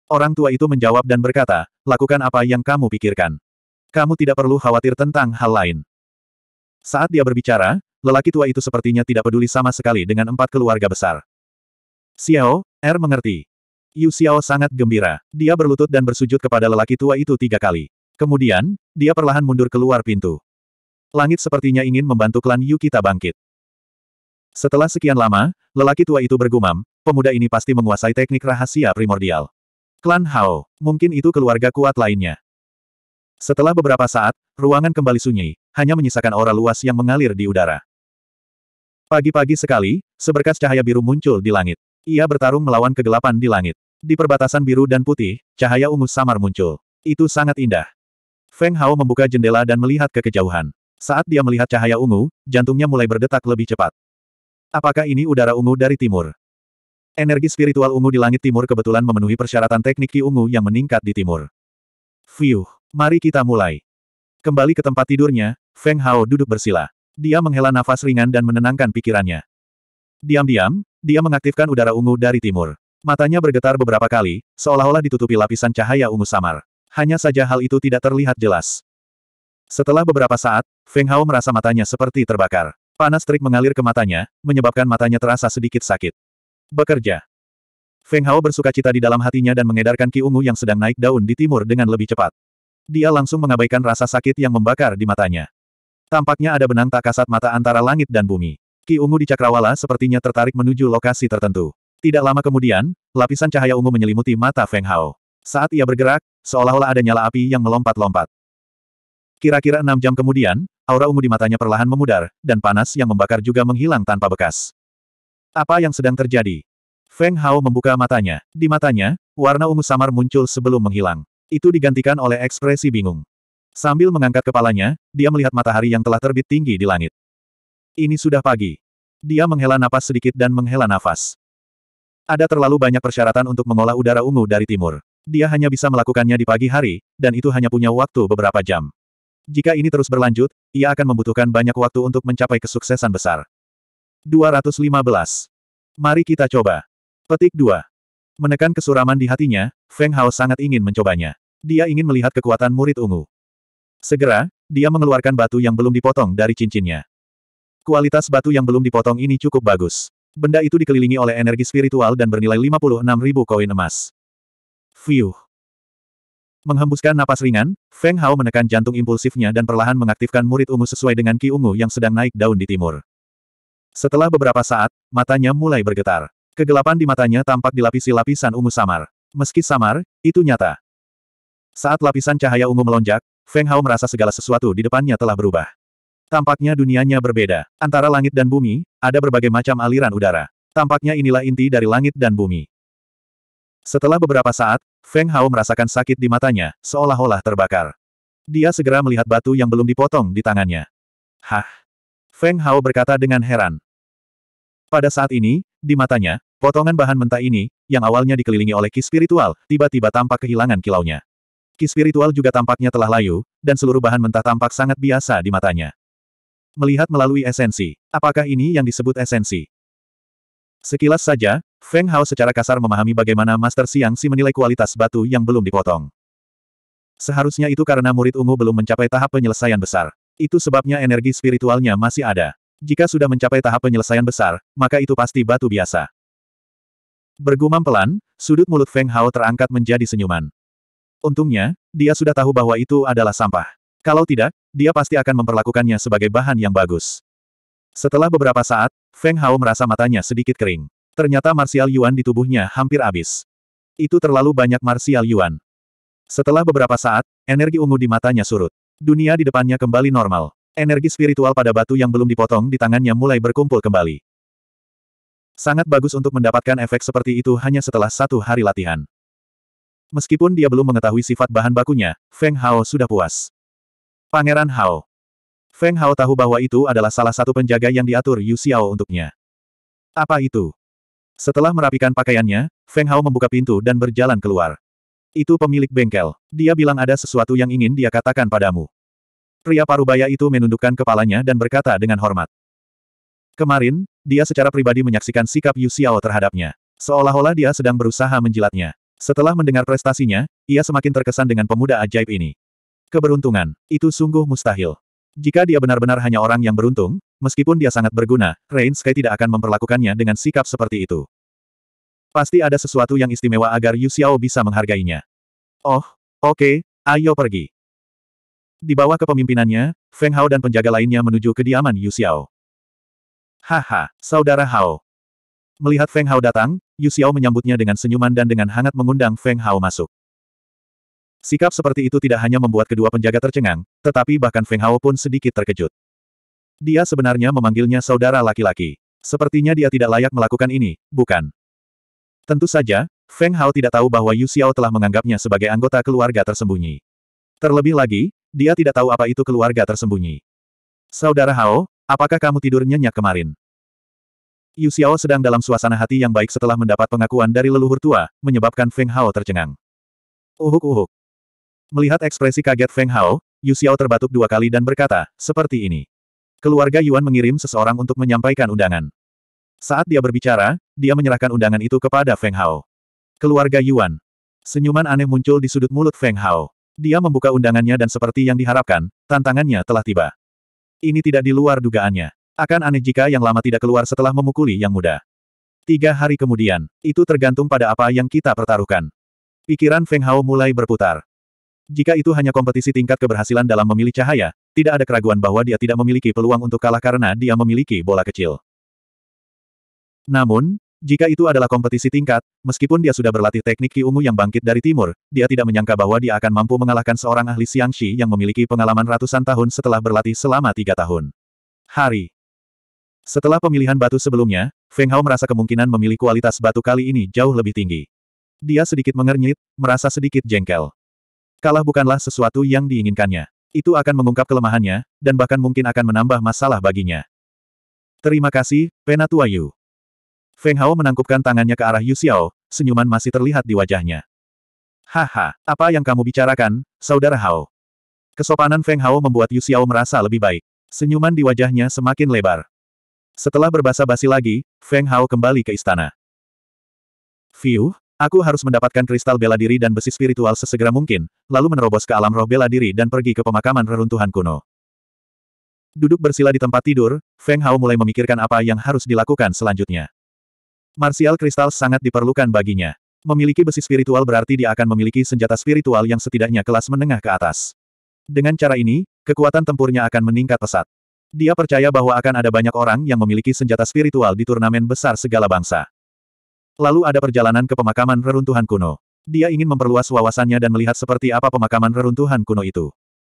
Orang tua itu menjawab dan berkata, lakukan apa yang kamu pikirkan. Kamu tidak perlu khawatir tentang hal lain. Saat dia berbicara, lelaki tua itu sepertinya tidak peduli sama sekali dengan empat keluarga besar. Xiao, Er mengerti. Yu Xiao sangat gembira. Dia berlutut dan bersujud kepada lelaki tua itu tiga kali. Kemudian, dia perlahan mundur keluar pintu. Langit sepertinya ingin membantu klan Yu kita bangkit. Setelah sekian lama, lelaki tua itu bergumam, pemuda ini pasti menguasai teknik rahasia primordial. Klan Hao, mungkin itu keluarga kuat lainnya. Setelah beberapa saat, ruangan kembali sunyi, hanya menyisakan aura luas yang mengalir di udara. Pagi-pagi sekali, seberkas cahaya biru muncul di langit. Ia bertarung melawan kegelapan di langit. Di perbatasan biru dan putih, cahaya ungu samar muncul. Itu sangat indah. Feng Hao membuka jendela dan melihat ke kejauhan. Saat dia melihat cahaya ungu, jantungnya mulai berdetak lebih cepat. Apakah ini udara ungu dari timur? Energi spiritual ungu di langit timur kebetulan memenuhi persyaratan teknik Ki ungu yang meningkat di timur. Fiuh, mari kita mulai. Kembali ke tempat tidurnya, Feng Hao duduk bersila. Dia menghela nafas ringan dan menenangkan pikirannya. Diam-diam, dia mengaktifkan udara ungu dari timur. Matanya bergetar beberapa kali, seolah-olah ditutupi lapisan cahaya ungu samar. Hanya saja hal itu tidak terlihat jelas. Setelah beberapa saat, Feng Hao merasa matanya seperti terbakar. Panas terik mengalir ke matanya, menyebabkan matanya terasa sedikit sakit. Bekerja. Feng Hao bersuka cita di dalam hatinya dan mengedarkan ki ungu yang sedang naik daun di timur dengan lebih cepat. Dia langsung mengabaikan rasa sakit yang membakar di matanya. Tampaknya ada benang tak kasat mata antara langit dan bumi. Ki ungu di cakrawala sepertinya tertarik menuju lokasi tertentu. Tidak lama kemudian, lapisan cahaya ungu menyelimuti mata Feng Hao. Saat ia bergerak, seolah-olah ada nyala api yang melompat-lompat. Kira-kira enam jam kemudian, aura ungu di matanya perlahan memudar, dan panas yang membakar juga menghilang tanpa bekas. Apa yang sedang terjadi? Feng Hao membuka matanya. Di matanya, warna ungu samar muncul sebelum menghilang. Itu digantikan oleh ekspresi bingung. Sambil mengangkat kepalanya, dia melihat matahari yang telah terbit tinggi di langit. Ini sudah pagi. Dia menghela napas sedikit dan menghela nafas. Ada terlalu banyak persyaratan untuk mengolah udara ungu dari timur. Dia hanya bisa melakukannya di pagi hari, dan itu hanya punya waktu beberapa jam. Jika ini terus berlanjut, ia akan membutuhkan banyak waktu untuk mencapai kesuksesan besar. 215. Mari kita coba. Petik 2. Menekan kesuraman di hatinya, Feng Hao sangat ingin mencobanya. Dia ingin melihat kekuatan murid ungu. Segera, dia mengeluarkan batu yang belum dipotong dari cincinnya. Kualitas batu yang belum dipotong ini cukup bagus. Benda itu dikelilingi oleh energi spiritual dan bernilai 56 ribu koin emas. Fiuh. Menghembuskan napas ringan, Feng Hao menekan jantung impulsifnya dan perlahan mengaktifkan murid ungu sesuai dengan ki ungu yang sedang naik daun di timur. Setelah beberapa saat, matanya mulai bergetar. Kegelapan di matanya tampak dilapisi lapisan ungu samar. Meski samar, itu nyata. Saat lapisan cahaya ungu melonjak, Feng Hao merasa segala sesuatu di depannya telah berubah. Tampaknya dunianya berbeda. Antara langit dan bumi, ada berbagai macam aliran udara. Tampaknya inilah inti dari langit dan bumi. Setelah beberapa saat, Feng Hao merasakan sakit di matanya, seolah-olah terbakar. Dia segera melihat batu yang belum dipotong di tangannya. Hah? Feng Hao berkata dengan heran. Pada saat ini, di matanya, potongan bahan mentah ini, yang awalnya dikelilingi oleh ki spiritual, tiba-tiba tampak kehilangan kilaunya. Ki spiritual juga tampaknya telah layu, dan seluruh bahan mentah tampak sangat biasa di matanya. Melihat melalui esensi, apakah ini yang disebut esensi? Sekilas saja, Feng Hao secara kasar memahami bagaimana Master Siang Si menilai kualitas batu yang belum dipotong. Seharusnya itu karena murid ungu belum mencapai tahap penyelesaian besar. Itu sebabnya energi spiritualnya masih ada. Jika sudah mencapai tahap penyelesaian besar, maka itu pasti batu biasa. Bergumam pelan, sudut mulut Feng Hao terangkat menjadi senyuman. Untungnya, dia sudah tahu bahwa itu adalah sampah. Kalau tidak, dia pasti akan memperlakukannya sebagai bahan yang bagus. Setelah beberapa saat, Feng Hao merasa matanya sedikit kering. Ternyata Martial Yuan di tubuhnya hampir habis. Itu terlalu banyak Martial Yuan. Setelah beberapa saat, energi ungu di matanya surut. Dunia di depannya kembali normal. Energi spiritual pada batu yang belum dipotong di tangannya mulai berkumpul kembali. Sangat bagus untuk mendapatkan efek seperti itu hanya setelah satu hari latihan. Meskipun dia belum mengetahui sifat bahan bakunya, Feng Hao sudah puas. Pangeran Hao. Feng Hao tahu bahwa itu adalah salah satu penjaga yang diatur Yu Xiao untuknya. Apa itu? Setelah merapikan pakaiannya, Feng Hao membuka pintu dan berjalan keluar. Itu pemilik bengkel. Dia bilang ada sesuatu yang ingin dia katakan padamu. Pria parubaya itu menundukkan kepalanya dan berkata dengan hormat. Kemarin, dia secara pribadi menyaksikan sikap Yu Xiao terhadapnya. Seolah-olah dia sedang berusaha menjilatnya. Setelah mendengar prestasinya, ia semakin terkesan dengan pemuda ajaib ini. Keberuntungan, itu sungguh mustahil. Jika dia benar-benar hanya orang yang beruntung, meskipun dia sangat berguna, Rain Sky tidak akan memperlakukannya dengan sikap seperti itu. Pasti ada sesuatu yang istimewa agar Yu Xiao bisa menghargainya. Oh, oke, okay, ayo pergi. Di bawah kepemimpinannya, Feng Hao dan penjaga lainnya menuju kediaman Yu Xiao. Haha, saudara Hao. Melihat Feng Hao datang, Yu Xiao menyambutnya dengan senyuman dan dengan hangat mengundang Feng Hao masuk. Sikap seperti itu tidak hanya membuat kedua penjaga tercengang, tetapi bahkan Feng Hao pun sedikit terkejut. Dia sebenarnya memanggilnya saudara laki-laki. Sepertinya dia tidak layak melakukan ini, bukan? Tentu saja, Feng Hao tidak tahu bahwa Yu Xiao telah menganggapnya sebagai anggota keluarga tersembunyi. Terlebih lagi, dia tidak tahu apa itu keluarga tersembunyi. Saudara Hao, apakah kamu tidur nyenyak kemarin? Yu Xiao sedang dalam suasana hati yang baik setelah mendapat pengakuan dari leluhur tua, menyebabkan Feng Hao tercengang. Uhuk-uhuk. Melihat ekspresi kaget Feng Hao, Yu Xiao terbatuk dua kali dan berkata, seperti ini. Keluarga Yuan mengirim seseorang untuk menyampaikan undangan. Saat dia berbicara, dia menyerahkan undangan itu kepada Feng Hao. Keluarga Yuan. Senyuman aneh muncul di sudut mulut Feng Hao. Dia membuka undangannya dan seperti yang diharapkan, tantangannya telah tiba. Ini tidak di luar dugaannya. Akan aneh jika yang lama tidak keluar setelah memukuli yang muda. Tiga hari kemudian, itu tergantung pada apa yang kita pertaruhkan. Pikiran Feng Hao mulai berputar. Jika itu hanya kompetisi tingkat keberhasilan dalam memilih cahaya, tidak ada keraguan bahwa dia tidak memiliki peluang untuk kalah karena dia memiliki bola kecil. Namun, jika itu adalah kompetisi tingkat, meskipun dia sudah berlatih teknik Qi Ungu yang bangkit dari timur, dia tidak menyangka bahwa dia akan mampu mengalahkan seorang ahli Siang Xiangxi yang memiliki pengalaman ratusan tahun setelah berlatih selama tiga tahun. Hari Setelah pemilihan batu sebelumnya, Feng Hao merasa kemungkinan memilih kualitas batu kali ini jauh lebih tinggi. Dia sedikit mengernyit, merasa sedikit jengkel. Kalah bukanlah sesuatu yang diinginkannya. Itu akan mengungkap kelemahannya, dan bahkan mungkin akan menambah masalah baginya. Terima kasih, Penatua Yu. Feng Hao menangkupkan tangannya ke arah Yu Xiao, senyuman masih terlihat di wajahnya. Haha, apa yang kamu bicarakan, saudara Hao? Kesopanan Feng Hao membuat Yu Xiao merasa lebih baik. Senyuman di wajahnya semakin lebar. Setelah berbahasa basi lagi, Feng Hao kembali ke istana. Fiu, aku harus mendapatkan kristal bela diri dan besi spiritual sesegera mungkin, lalu menerobos ke alam roh bela diri dan pergi ke pemakaman reruntuhan kuno. Duduk bersila di tempat tidur, Feng Hao mulai memikirkan apa yang harus dilakukan selanjutnya. Martial kristal sangat diperlukan baginya. Memiliki besi spiritual berarti dia akan memiliki senjata spiritual yang setidaknya kelas menengah ke atas. Dengan cara ini, kekuatan tempurnya akan meningkat pesat. Dia percaya bahwa akan ada banyak orang yang memiliki senjata spiritual di turnamen besar segala bangsa. Lalu ada perjalanan ke pemakaman reruntuhan kuno. Dia ingin memperluas wawasannya dan melihat seperti apa pemakaman reruntuhan kuno itu.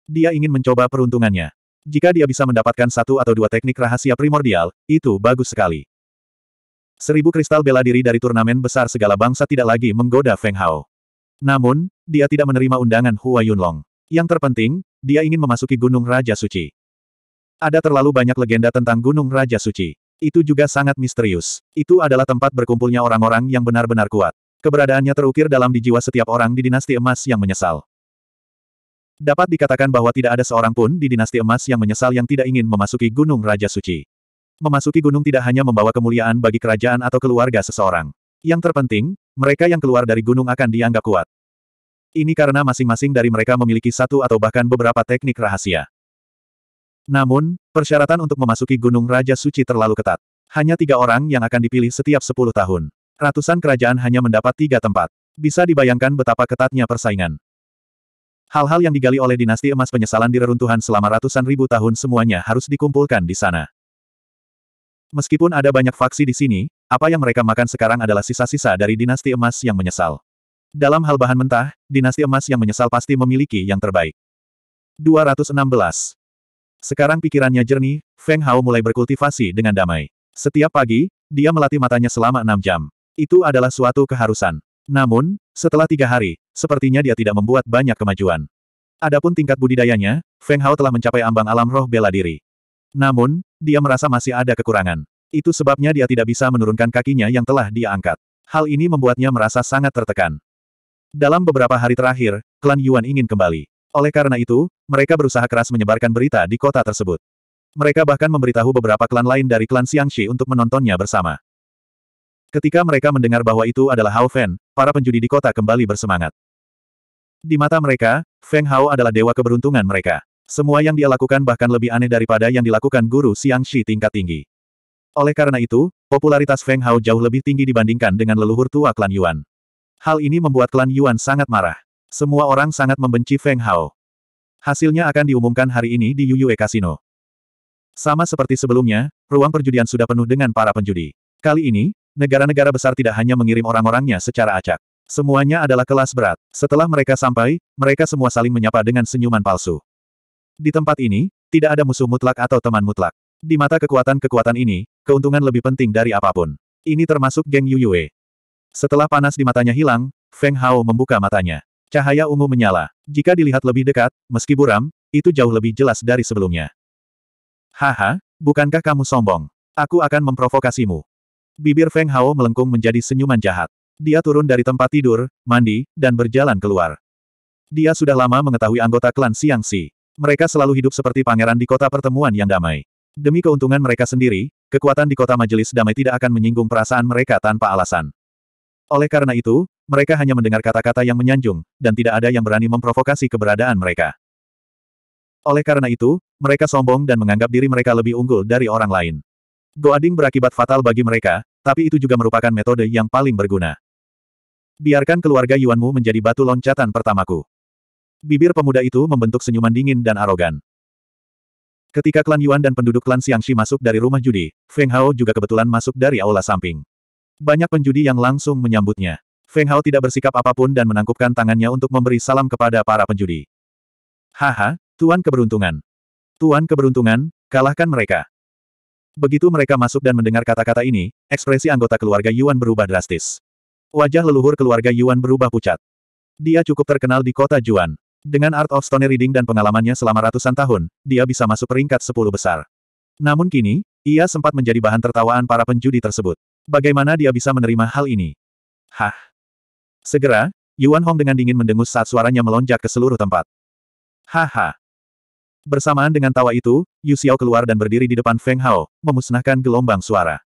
Dia ingin mencoba peruntungannya. Jika dia bisa mendapatkan satu atau dua teknik rahasia primordial, itu bagus sekali. Seribu kristal bela diri dari turnamen besar segala bangsa tidak lagi menggoda Feng Hao. Namun, dia tidak menerima undangan Hua Yunlong. Yang terpenting, dia ingin memasuki Gunung Raja Suci. Ada terlalu banyak legenda tentang Gunung Raja Suci. Itu juga sangat misterius. Itu adalah tempat berkumpulnya orang-orang yang benar-benar kuat. Keberadaannya terukir dalam di jiwa setiap orang di dinasti emas yang menyesal. Dapat dikatakan bahwa tidak ada seorang pun di dinasti emas yang menyesal yang tidak ingin memasuki Gunung Raja Suci. Memasuki gunung tidak hanya membawa kemuliaan bagi kerajaan atau keluarga seseorang. Yang terpenting, mereka yang keluar dari gunung akan dianggap kuat. Ini karena masing-masing dari mereka memiliki satu atau bahkan beberapa teknik rahasia. Namun, persyaratan untuk memasuki Gunung Raja Suci terlalu ketat. Hanya tiga orang yang akan dipilih setiap sepuluh tahun. Ratusan kerajaan hanya mendapat tiga tempat. Bisa dibayangkan betapa ketatnya persaingan. Hal-hal yang digali oleh dinasti emas penyesalan di reruntuhan selama ratusan ribu tahun semuanya harus dikumpulkan di sana. Meskipun ada banyak faksi di sini, apa yang mereka makan sekarang adalah sisa-sisa dari dinasti emas yang menyesal. Dalam hal bahan mentah, dinasti emas yang menyesal pasti memiliki yang terbaik. 216. Sekarang pikirannya jernih, Feng Hao mulai berkultivasi dengan damai. Setiap pagi, dia melatih matanya selama enam jam. Itu adalah suatu keharusan. Namun, setelah tiga hari, sepertinya dia tidak membuat banyak kemajuan. Adapun tingkat budidayanya, Feng Hao telah mencapai ambang alam roh bela diri. Namun, dia merasa masih ada kekurangan. Itu sebabnya dia tidak bisa menurunkan kakinya yang telah dia angkat. Hal ini membuatnya merasa sangat tertekan. Dalam beberapa hari terakhir, klan Yuan ingin kembali. Oleh karena itu, mereka berusaha keras menyebarkan berita di kota tersebut. Mereka bahkan memberitahu beberapa klan lain dari klan Xiangxi untuk menontonnya bersama. Ketika mereka mendengar bahwa itu adalah Hao Feng, para penjudi di kota kembali bersemangat. Di mata mereka, Feng Hao adalah dewa keberuntungan mereka. Semua yang dia lakukan bahkan lebih aneh daripada yang dilakukan guru Xiang Shi tingkat tinggi. Oleh karena itu, popularitas Feng Hao jauh lebih tinggi dibandingkan dengan leluhur tua klan Yuan. Hal ini membuat klan Yuan sangat marah. Semua orang sangat membenci Feng Hao. Hasilnya akan diumumkan hari ini di Yuyue Casino. Sama seperti sebelumnya, ruang perjudian sudah penuh dengan para penjudi. Kali ini, negara-negara besar tidak hanya mengirim orang-orangnya secara acak. Semuanya adalah kelas berat. Setelah mereka sampai, mereka semua saling menyapa dengan senyuman palsu. Di tempat ini, tidak ada musuh mutlak atau teman mutlak. Di mata kekuatan-kekuatan ini, keuntungan lebih penting dari apapun. Ini termasuk geng Yue. Setelah panas di matanya hilang, Feng Hao membuka matanya. Cahaya ungu menyala. Jika dilihat lebih dekat, meski buram, itu jauh lebih jelas dari sebelumnya. Haha, bukankah kamu sombong? Aku akan memprovokasimu. Bibir Feng Hao melengkung menjadi senyuman jahat. Dia turun dari tempat tidur, mandi, dan berjalan keluar. Dia sudah lama mengetahui anggota klan Siang Si. Mereka selalu hidup seperti pangeran di kota pertemuan yang damai. Demi keuntungan mereka sendiri, kekuatan di kota majelis damai tidak akan menyinggung perasaan mereka tanpa alasan. Oleh karena itu, mereka hanya mendengar kata-kata yang menyanjung, dan tidak ada yang berani memprovokasi keberadaan mereka. Oleh karena itu, mereka sombong dan menganggap diri mereka lebih unggul dari orang lain. Goading berakibat fatal bagi mereka, tapi itu juga merupakan metode yang paling berguna. Biarkan keluarga Yuanmu menjadi batu loncatan pertamaku. Bibir pemuda itu membentuk senyuman dingin dan arogan. Ketika klan Yuan dan penduduk klan Xiangxi masuk dari rumah judi, Feng Hao juga kebetulan masuk dari aula samping. Banyak penjudi yang langsung menyambutnya. Feng Hao tidak bersikap apapun dan menangkupkan tangannya untuk memberi salam kepada para penjudi. Haha, Tuan keberuntungan. Tuan keberuntungan, kalahkan mereka. Begitu mereka masuk dan mendengar kata-kata ini, ekspresi anggota keluarga Yuan berubah drastis. Wajah leluhur keluarga Yuan berubah pucat. Dia cukup terkenal di kota Juan. Dengan Art of Stone Reading dan pengalamannya selama ratusan tahun, dia bisa masuk peringkat sepuluh besar. Namun kini, ia sempat menjadi bahan tertawaan para penjudi tersebut. Bagaimana dia bisa menerima hal ini? Hah? Segera, Yuan Hong dengan dingin mendengus saat suaranya melonjak ke seluruh tempat. Haha. Bersamaan dengan tawa itu, Yu Xiao keluar dan berdiri di depan Feng Hao, memusnahkan gelombang suara.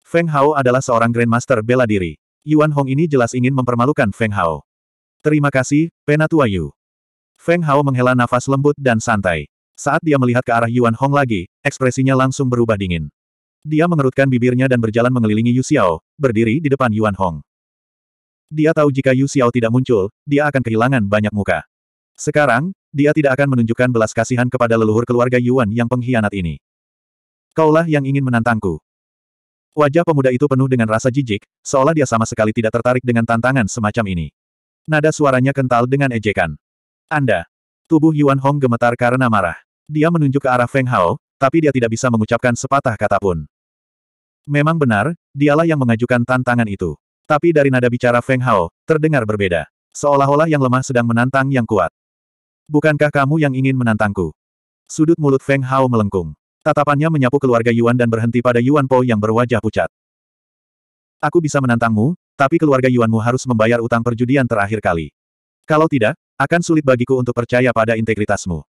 Feng Hao adalah seorang Grandmaster bela diri. Yuan Hong ini jelas ingin mempermalukan Feng Hao. Terima kasih, Penatuayu. Feng Hao menghela nafas lembut dan santai. Saat dia melihat ke arah Yuan Hong lagi, ekspresinya langsung berubah dingin. Dia mengerutkan bibirnya dan berjalan mengelilingi Yu Xiao, berdiri di depan Yuan Hong. Dia tahu jika Yu Xiao tidak muncul, dia akan kehilangan banyak muka. Sekarang, dia tidak akan menunjukkan belas kasihan kepada leluhur keluarga Yuan yang pengkhianat ini. Kaulah yang ingin menantangku. Wajah pemuda itu penuh dengan rasa jijik, seolah dia sama sekali tidak tertarik dengan tantangan semacam ini. Nada suaranya kental dengan ejekan. Anda. Tubuh Yuan Hong gemetar karena marah. Dia menunjuk ke arah Feng Hao, tapi dia tidak bisa mengucapkan sepatah kata pun. Memang benar, dialah yang mengajukan tantangan itu. Tapi dari nada bicara Feng Hao, terdengar berbeda. Seolah-olah yang lemah sedang menantang yang kuat. Bukankah kamu yang ingin menantangku? Sudut mulut Feng Hao melengkung. Tatapannya menyapu keluarga Yuan dan berhenti pada Yuan Po yang berwajah pucat. Aku bisa menantangmu, tapi keluarga Yuanmu harus membayar utang perjudian terakhir kali. Kalau tidak, akan sulit bagiku untuk percaya pada integritasmu.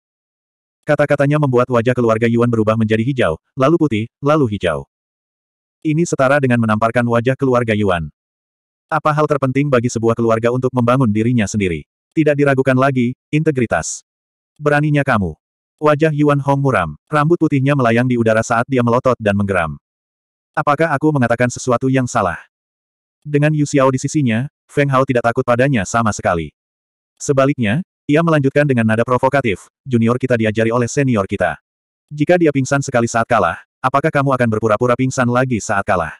Kata-katanya membuat wajah keluarga Yuan berubah menjadi hijau, lalu putih, lalu hijau. Ini setara dengan menamparkan wajah keluarga Yuan. Apa hal terpenting bagi sebuah keluarga untuk membangun dirinya sendiri? Tidak diragukan lagi, integritas. Beraninya kamu. Wajah Yuan Hong muram, rambut putihnya melayang di udara saat dia melotot dan menggeram. Apakah aku mengatakan sesuatu yang salah? Dengan Yu Xiao di sisinya, Feng Hao tidak takut padanya sama sekali. Sebaliknya, ia melanjutkan dengan nada provokatif, junior kita diajari oleh senior kita. Jika dia pingsan sekali saat kalah, apakah kamu akan berpura-pura pingsan lagi saat kalah?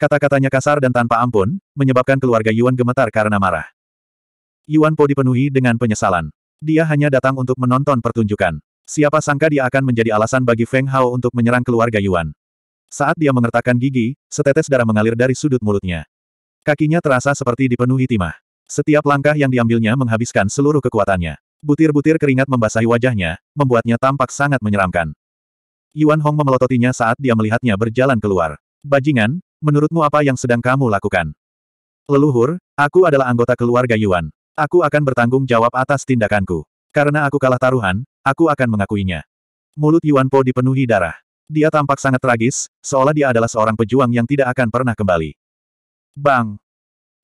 Kata-katanya kasar dan tanpa ampun, menyebabkan keluarga Yuan gemetar karena marah. Yuan Po dipenuhi dengan penyesalan. Dia hanya datang untuk menonton pertunjukan. Siapa sangka dia akan menjadi alasan bagi Feng Hao untuk menyerang keluarga Yuan. Saat dia mengertakkan gigi, setetes darah mengalir dari sudut mulutnya. Kakinya terasa seperti dipenuhi timah. Setiap langkah yang diambilnya menghabiskan seluruh kekuatannya. Butir-butir keringat membasahi wajahnya, membuatnya tampak sangat menyeramkan. Yuan Hong memelototinya saat dia melihatnya berjalan keluar. Bajingan, menurutmu apa yang sedang kamu lakukan? Leluhur, aku adalah anggota keluarga Yuan. Aku akan bertanggung jawab atas tindakanku. Karena aku kalah taruhan, aku akan mengakuinya. Mulut Yuan Po dipenuhi darah. Dia tampak sangat tragis, seolah dia adalah seorang pejuang yang tidak akan pernah kembali. Bang!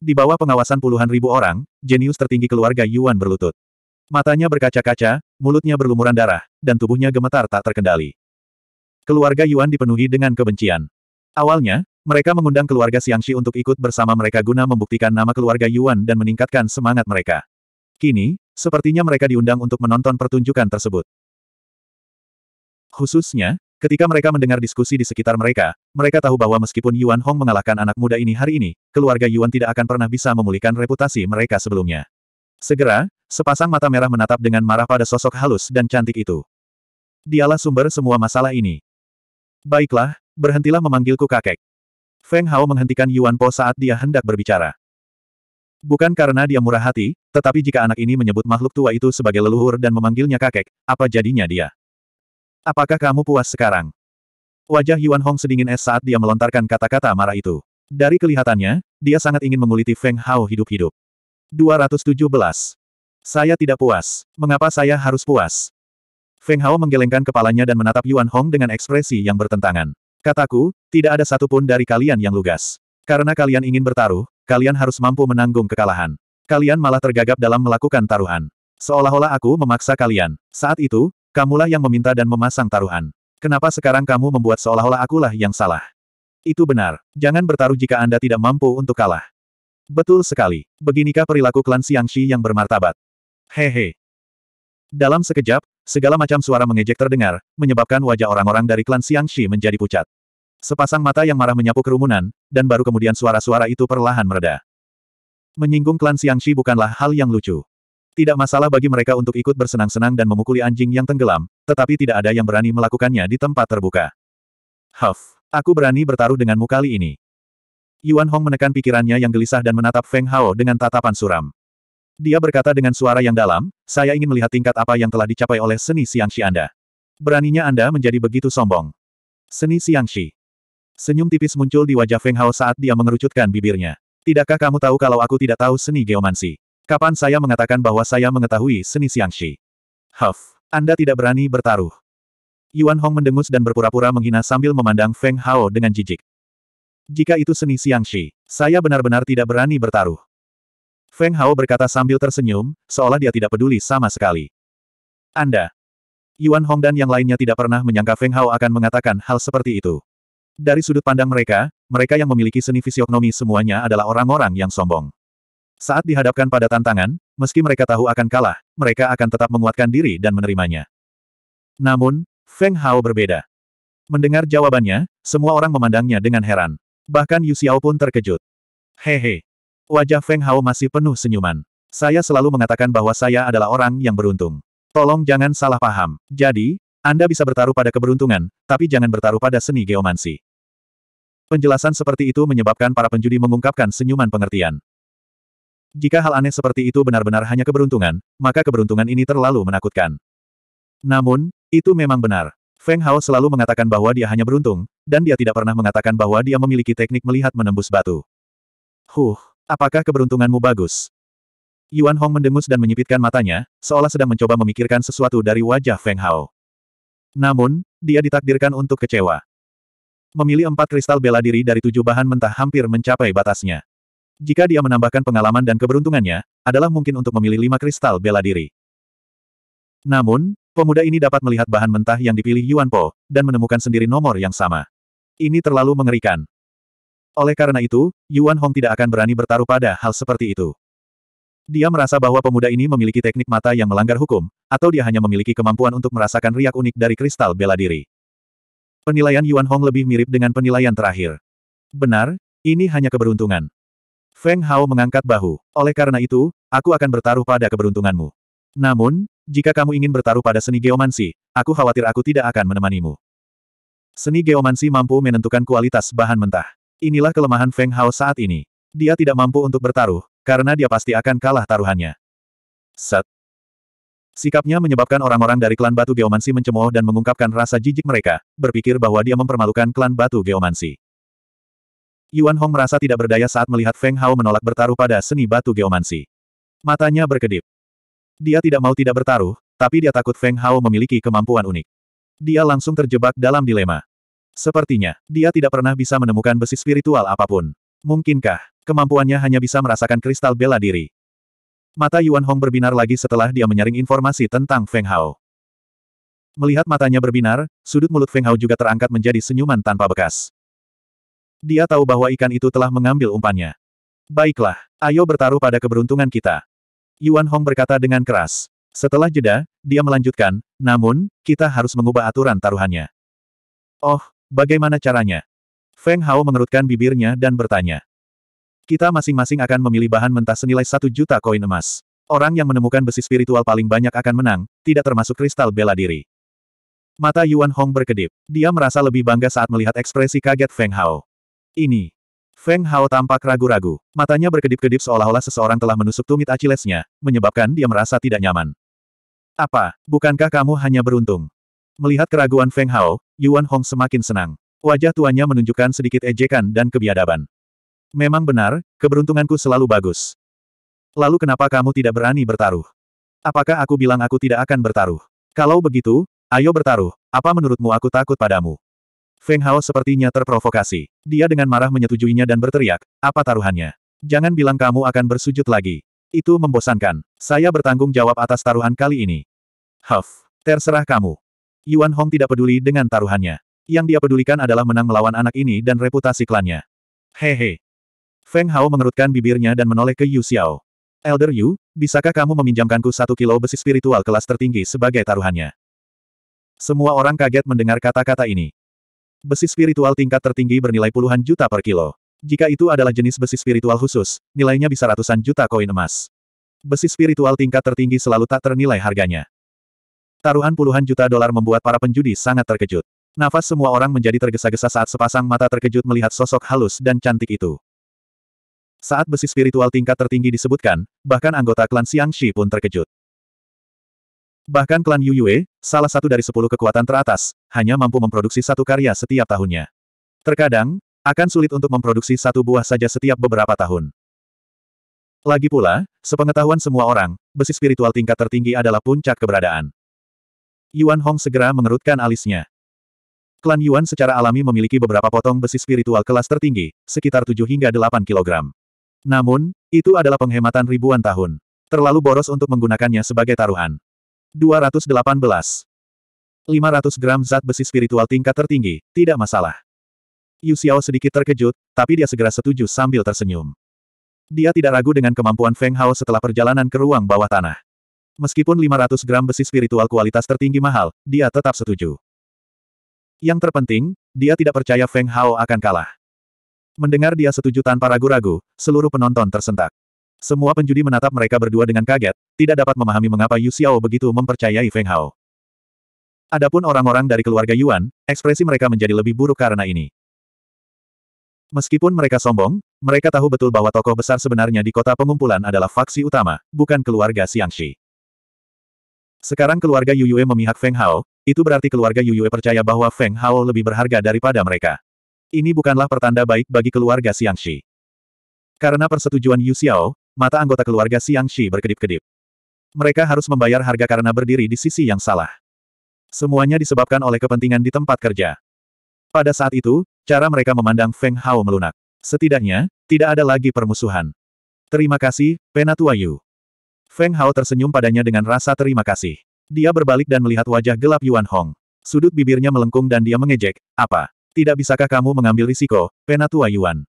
Di bawah pengawasan puluhan ribu orang, jenius tertinggi keluarga Yuan berlutut. Matanya berkaca-kaca, mulutnya berlumuran darah, dan tubuhnya gemetar tak terkendali. Keluarga Yuan dipenuhi dengan kebencian. Awalnya, mereka mengundang keluarga Xiangxi untuk ikut bersama mereka guna membuktikan nama keluarga Yuan dan meningkatkan semangat mereka. Kini, sepertinya mereka diundang untuk menonton pertunjukan tersebut. Khususnya, Ketika mereka mendengar diskusi di sekitar mereka, mereka tahu bahwa meskipun Yuan Hong mengalahkan anak muda ini hari ini, keluarga Yuan tidak akan pernah bisa memulihkan reputasi mereka sebelumnya. Segera, sepasang mata merah menatap dengan marah pada sosok halus dan cantik itu. Dialah sumber semua masalah ini. Baiklah, berhentilah memanggilku kakek. Feng Hao menghentikan Yuan Po saat dia hendak berbicara. Bukan karena dia murah hati, tetapi jika anak ini menyebut makhluk tua itu sebagai leluhur dan memanggilnya kakek, apa jadinya dia? Apakah kamu puas sekarang? Wajah Yuan Hong sedingin es saat dia melontarkan kata-kata marah itu. Dari kelihatannya, dia sangat ingin menguliti Feng Hao hidup-hidup. 217. Saya tidak puas. Mengapa saya harus puas? Feng Hao menggelengkan kepalanya dan menatap Yuan Hong dengan ekspresi yang bertentangan. Kataku, tidak ada satupun dari kalian yang lugas. Karena kalian ingin bertaruh, kalian harus mampu menanggung kekalahan. Kalian malah tergagap dalam melakukan taruhan. Seolah-olah aku memaksa kalian. Saat itu, Kamulah yang meminta dan memasang taruhan. Kenapa sekarang kamu membuat seolah-olah akulah yang salah? Itu benar. Jangan bertaruh jika Anda tidak mampu untuk kalah. Betul sekali. Beginikah perilaku klan Xiangxi yang bermartabat? Hehe. Dalam sekejap, segala macam suara mengejek terdengar, menyebabkan wajah orang-orang dari klan Xiangxi menjadi pucat. Sepasang mata yang marah menyapu kerumunan, dan baru kemudian suara-suara itu perlahan mereda. Menyinggung klan Xiangxi bukanlah hal yang lucu. Tidak masalah bagi mereka untuk ikut bersenang-senang dan memukuli anjing yang tenggelam, tetapi tidak ada yang berani melakukannya di tempat terbuka. Huff, aku berani bertaruh denganmu kali ini. Yuan Hong menekan pikirannya yang gelisah dan menatap Feng Hao dengan tatapan suram. Dia berkata dengan suara yang dalam, saya ingin melihat tingkat apa yang telah dicapai oleh seni Xiangxi Anda. Beraninya Anda menjadi begitu sombong. Seni Xiangxi. Senyum tipis muncul di wajah Feng Hao saat dia mengerucutkan bibirnya. Tidakkah kamu tahu kalau aku tidak tahu seni geomansi? Kapan saya mengatakan bahwa saya mengetahui seni Xiangxi? Huff, Anda tidak berani bertaruh. Yuan Hong mendengus dan berpura-pura menghina sambil memandang Feng Hao dengan jijik. Jika itu seni Xiangxi, saya benar-benar tidak berani bertaruh. Feng Hao berkata sambil tersenyum, seolah dia tidak peduli sama sekali. Anda. Yuan Hong dan yang lainnya tidak pernah menyangka Feng Hao akan mengatakan hal seperti itu. Dari sudut pandang mereka, mereka yang memiliki seni fisiognomi semuanya adalah orang-orang yang sombong. Saat dihadapkan pada tantangan, meski mereka tahu akan kalah, mereka akan tetap menguatkan diri dan menerimanya. Namun, Feng Hao berbeda. Mendengar jawabannya, semua orang memandangnya dengan heran. Bahkan Yu Xiao pun terkejut. Hehe. Wajah Feng Hao masih penuh senyuman. Saya selalu mengatakan bahwa saya adalah orang yang beruntung. Tolong jangan salah paham. Jadi, Anda bisa bertaruh pada keberuntungan, tapi jangan bertaruh pada seni geomansi. Penjelasan seperti itu menyebabkan para penjudi mengungkapkan senyuman pengertian. Jika hal aneh seperti itu benar-benar hanya keberuntungan, maka keberuntungan ini terlalu menakutkan. Namun, itu memang benar. Feng Hao selalu mengatakan bahwa dia hanya beruntung, dan dia tidak pernah mengatakan bahwa dia memiliki teknik melihat menembus batu. Huh, apakah keberuntunganmu bagus? Yuan Hong mendengus dan menyipitkan matanya, seolah sedang mencoba memikirkan sesuatu dari wajah Feng Hao. Namun, dia ditakdirkan untuk kecewa. Memilih empat kristal bela diri dari tujuh bahan mentah hampir mencapai batasnya. Jika dia menambahkan pengalaman dan keberuntungannya, adalah mungkin untuk memilih lima kristal bela diri. Namun, pemuda ini dapat melihat bahan mentah yang dipilih Yuan Po, dan menemukan sendiri nomor yang sama. Ini terlalu mengerikan. Oleh karena itu, Yuan Hong tidak akan berani bertaruh pada hal seperti itu. Dia merasa bahwa pemuda ini memiliki teknik mata yang melanggar hukum, atau dia hanya memiliki kemampuan untuk merasakan riak unik dari kristal bela diri. Penilaian Yuan Hong lebih mirip dengan penilaian terakhir. Benar, ini hanya keberuntungan. Feng Hao mengangkat bahu. Oleh karena itu, aku akan bertaruh pada keberuntunganmu. Namun, jika kamu ingin bertaruh pada seni geomansi, aku khawatir aku tidak akan menemanimu. Seni geomansi mampu menentukan kualitas bahan mentah. Inilah kelemahan Feng Hao saat ini. Dia tidak mampu untuk bertaruh, karena dia pasti akan kalah taruhannya. Set. Sikapnya menyebabkan orang-orang dari klan batu geomansi mencemooh dan mengungkapkan rasa jijik mereka, berpikir bahwa dia mempermalukan klan batu geomansi. Yuan Hong merasa tidak berdaya saat melihat Feng Hao menolak bertaruh pada seni batu geomansi. Matanya berkedip. Dia tidak mau tidak bertaruh, tapi dia takut Feng Hao memiliki kemampuan unik. Dia langsung terjebak dalam dilema. Sepertinya, dia tidak pernah bisa menemukan besi spiritual apapun. Mungkinkah, kemampuannya hanya bisa merasakan kristal bela diri. Mata Yuan Hong berbinar lagi setelah dia menyaring informasi tentang Feng Hao. Melihat matanya berbinar, sudut mulut Feng Hao juga terangkat menjadi senyuman tanpa bekas. Dia tahu bahwa ikan itu telah mengambil umpannya. Baiklah, ayo bertaruh pada keberuntungan kita. Yuan Hong berkata dengan keras. Setelah jeda, dia melanjutkan, namun, kita harus mengubah aturan taruhannya. Oh, bagaimana caranya? Feng Hao mengerutkan bibirnya dan bertanya. Kita masing-masing akan memilih bahan mentah senilai satu juta koin emas. Orang yang menemukan besi spiritual paling banyak akan menang, tidak termasuk kristal bela diri. Mata Yuan Hong berkedip. Dia merasa lebih bangga saat melihat ekspresi kaget Feng Hao ini. Feng Hao tampak ragu-ragu. Matanya berkedip-kedip seolah-olah seseorang telah menusuk tumit Achillesnya, menyebabkan dia merasa tidak nyaman. Apa, bukankah kamu hanya beruntung? Melihat keraguan Feng Hao, Yuan Hong semakin senang. Wajah tuanya menunjukkan sedikit ejekan dan kebiadaban. Memang benar, keberuntunganku selalu bagus. Lalu kenapa kamu tidak berani bertaruh? Apakah aku bilang aku tidak akan bertaruh? Kalau begitu, ayo bertaruh, apa menurutmu aku takut padamu? Feng Hao sepertinya terprovokasi. Dia dengan marah menyetujuinya dan berteriak, apa taruhannya? Jangan bilang kamu akan bersujud lagi. Itu membosankan. Saya bertanggung jawab atas taruhan kali ini. Huff, terserah kamu. Yuan Hong tidak peduli dengan taruhannya. Yang dia pedulikan adalah menang melawan anak ini dan reputasi klannya. Hehe. Feng Hao mengerutkan bibirnya dan menoleh ke Yu Xiao. Elder Yu, bisakah kamu meminjamkanku satu kilo besi spiritual kelas tertinggi sebagai taruhannya? Semua orang kaget mendengar kata-kata ini. Besi spiritual tingkat tertinggi bernilai puluhan juta per kilo. Jika itu adalah jenis besi spiritual khusus, nilainya bisa ratusan juta koin emas. Besi spiritual tingkat tertinggi selalu tak ternilai harganya. Taruhan puluhan juta dolar membuat para penjudi sangat terkejut. Nafas semua orang menjadi tergesa-gesa saat sepasang mata terkejut melihat sosok halus dan cantik itu. Saat besi spiritual tingkat tertinggi disebutkan, bahkan anggota klan Shi pun terkejut. Bahkan klan Yu Yue, salah satu dari sepuluh kekuatan teratas, hanya mampu memproduksi satu karya setiap tahunnya. Terkadang, akan sulit untuk memproduksi satu buah saja setiap beberapa tahun. Lagi pula, sepengetahuan semua orang, besi spiritual tingkat tertinggi adalah puncak keberadaan. Yuan Hong segera mengerutkan alisnya. Klan Yuan secara alami memiliki beberapa potong besi spiritual kelas tertinggi, sekitar 7 hingga 8 kg. Namun, itu adalah penghematan ribuan tahun. Terlalu boros untuk menggunakannya sebagai taruhan. 218. 500 gram zat besi spiritual tingkat tertinggi, tidak masalah. Yu Xiao sedikit terkejut, tapi dia segera setuju sambil tersenyum. Dia tidak ragu dengan kemampuan Feng Hao setelah perjalanan ke ruang bawah tanah. Meskipun 500 gram besi spiritual kualitas tertinggi mahal, dia tetap setuju. Yang terpenting, dia tidak percaya Feng Hao akan kalah. Mendengar dia setuju tanpa ragu-ragu, seluruh penonton tersentak. Semua penjudi menatap mereka berdua dengan kaget, tidak dapat memahami mengapa Yu Xiao begitu mempercayai Feng Hao. Adapun orang-orang dari keluarga Yuan, ekspresi mereka menjadi lebih buruk karena ini. Meskipun mereka sombong, mereka tahu betul bahwa tokoh besar sebenarnya di kota pengumpulan adalah faksi utama, bukan keluarga Xiangxi. Sekarang keluarga Yu Yue memihak Feng Hao, itu berarti keluarga Yu Yue percaya bahwa Feng Hao lebih berharga daripada mereka. Ini bukanlah pertanda baik bagi keluarga Xiangxi. Karena persetujuan Yu Xiao, mata anggota keluarga Xiangxi berkedip-kedip mereka harus membayar harga karena berdiri di sisi yang salah. Semuanya disebabkan oleh kepentingan di tempat kerja. Pada saat itu, cara mereka memandang Feng Hao melunak. Setidaknya, tidak ada lagi permusuhan. Terima kasih, Penatua Yu. Feng Hao tersenyum padanya dengan rasa terima kasih. Dia berbalik dan melihat wajah gelap Yuan Hong. Sudut bibirnya melengkung dan dia mengejek, apa? Tidak bisakah kamu mengambil risiko, Penatua Yuan?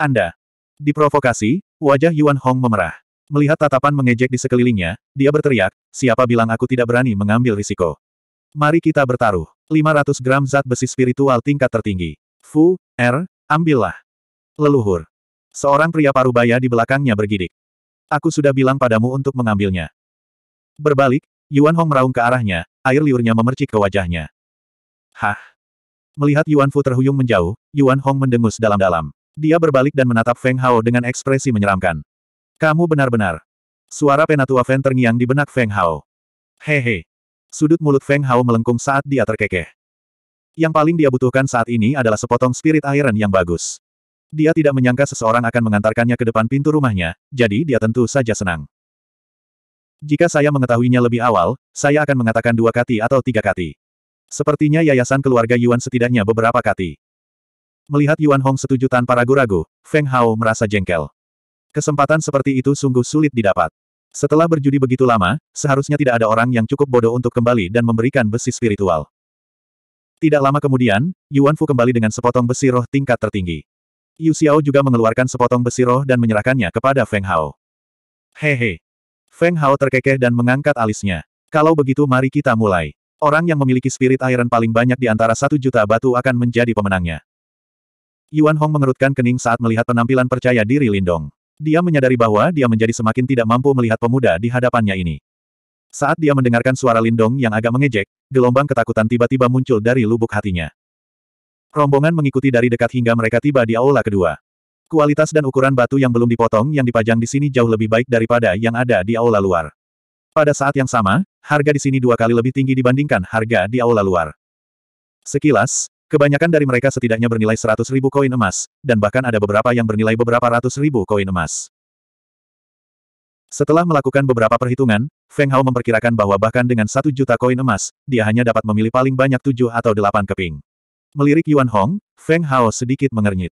Anda. Diprovokasi, wajah Yuan Hong memerah. Melihat tatapan mengejek di sekelilingnya, dia berteriak, siapa bilang aku tidak berani mengambil risiko. Mari kita bertaruh. 500 gram zat besi spiritual tingkat tertinggi. Fu, Er, ambillah. Leluhur. Seorang pria parubaya di belakangnya bergidik. Aku sudah bilang padamu untuk mengambilnya. Berbalik, Yuan Hong meraung ke arahnya, air liurnya memercik ke wajahnya. Hah? Melihat Yuan Fu terhuyung menjauh, Yuan Hong mendengus dalam-dalam. Dia berbalik dan menatap Feng Hao dengan ekspresi menyeramkan. Kamu benar-benar. Suara penatua Fen terngiang di benak Feng Hao. Hehe. Sudut mulut Feng Hao melengkung saat dia terkekeh. Yang paling dia butuhkan saat ini adalah sepotong spirit iron yang bagus. Dia tidak menyangka seseorang akan mengantarkannya ke depan pintu rumahnya, jadi dia tentu saja senang. Jika saya mengetahuinya lebih awal, saya akan mengatakan dua kati atau tiga kati. Sepertinya yayasan keluarga Yuan setidaknya beberapa kati. Melihat Yuan Hong setuju tanpa ragu-ragu, Feng Hao merasa jengkel. Kesempatan seperti itu sungguh sulit didapat. Setelah berjudi begitu lama, seharusnya tidak ada orang yang cukup bodoh untuk kembali dan memberikan besi spiritual. Tidak lama kemudian, Yuan Fu kembali dengan sepotong besi roh tingkat tertinggi. Yu Xiao juga mengeluarkan sepotong besi roh dan menyerahkannya kepada Feng Hao. Hehe. Feng Hao terkekeh dan mengangkat alisnya. Kalau begitu mari kita mulai. Orang yang memiliki spirit iron paling banyak di antara satu juta batu akan menjadi pemenangnya. Yuan Hong mengerutkan kening saat melihat penampilan percaya diri Lindong. Dia menyadari bahwa dia menjadi semakin tidak mampu melihat pemuda di hadapannya ini. Saat dia mendengarkan suara Lindong yang agak mengejek, gelombang ketakutan tiba-tiba muncul dari lubuk hatinya. Rombongan mengikuti dari dekat hingga mereka tiba di aula kedua. Kualitas dan ukuran batu yang belum dipotong yang dipajang di sini jauh lebih baik daripada yang ada di aula luar. Pada saat yang sama, harga di sini dua kali lebih tinggi dibandingkan harga di aula luar. Sekilas, Kebanyakan dari mereka setidaknya bernilai seratus ribu koin emas, dan bahkan ada beberapa yang bernilai beberapa ratus ribu koin emas. Setelah melakukan beberapa perhitungan, Feng Hao memperkirakan bahwa bahkan dengan satu juta koin emas, dia hanya dapat memilih paling banyak tujuh atau delapan keping. Melirik Yuan Hong, Feng Hao sedikit mengernyit.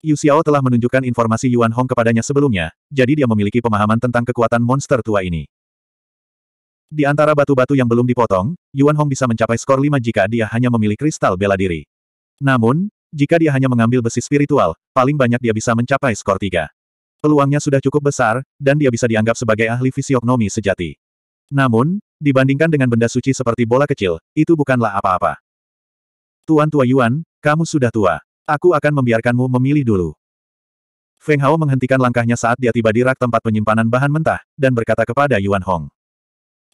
Yu Xiao telah menunjukkan informasi Yuan Hong kepadanya sebelumnya, jadi dia memiliki pemahaman tentang kekuatan monster tua ini. Di antara batu-batu yang belum dipotong, Yuan Hong bisa mencapai skor 5 jika dia hanya memilih kristal bela diri. Namun, jika dia hanya mengambil besi spiritual, paling banyak dia bisa mencapai skor 3. Peluangnya sudah cukup besar, dan dia bisa dianggap sebagai ahli fisiognomi sejati. Namun, dibandingkan dengan benda suci seperti bola kecil, itu bukanlah apa-apa. Tuan Tua Yuan, kamu sudah tua. Aku akan membiarkanmu memilih dulu. Feng Hao menghentikan langkahnya saat dia tiba di rak tempat penyimpanan bahan mentah, dan berkata kepada Yuan Hong.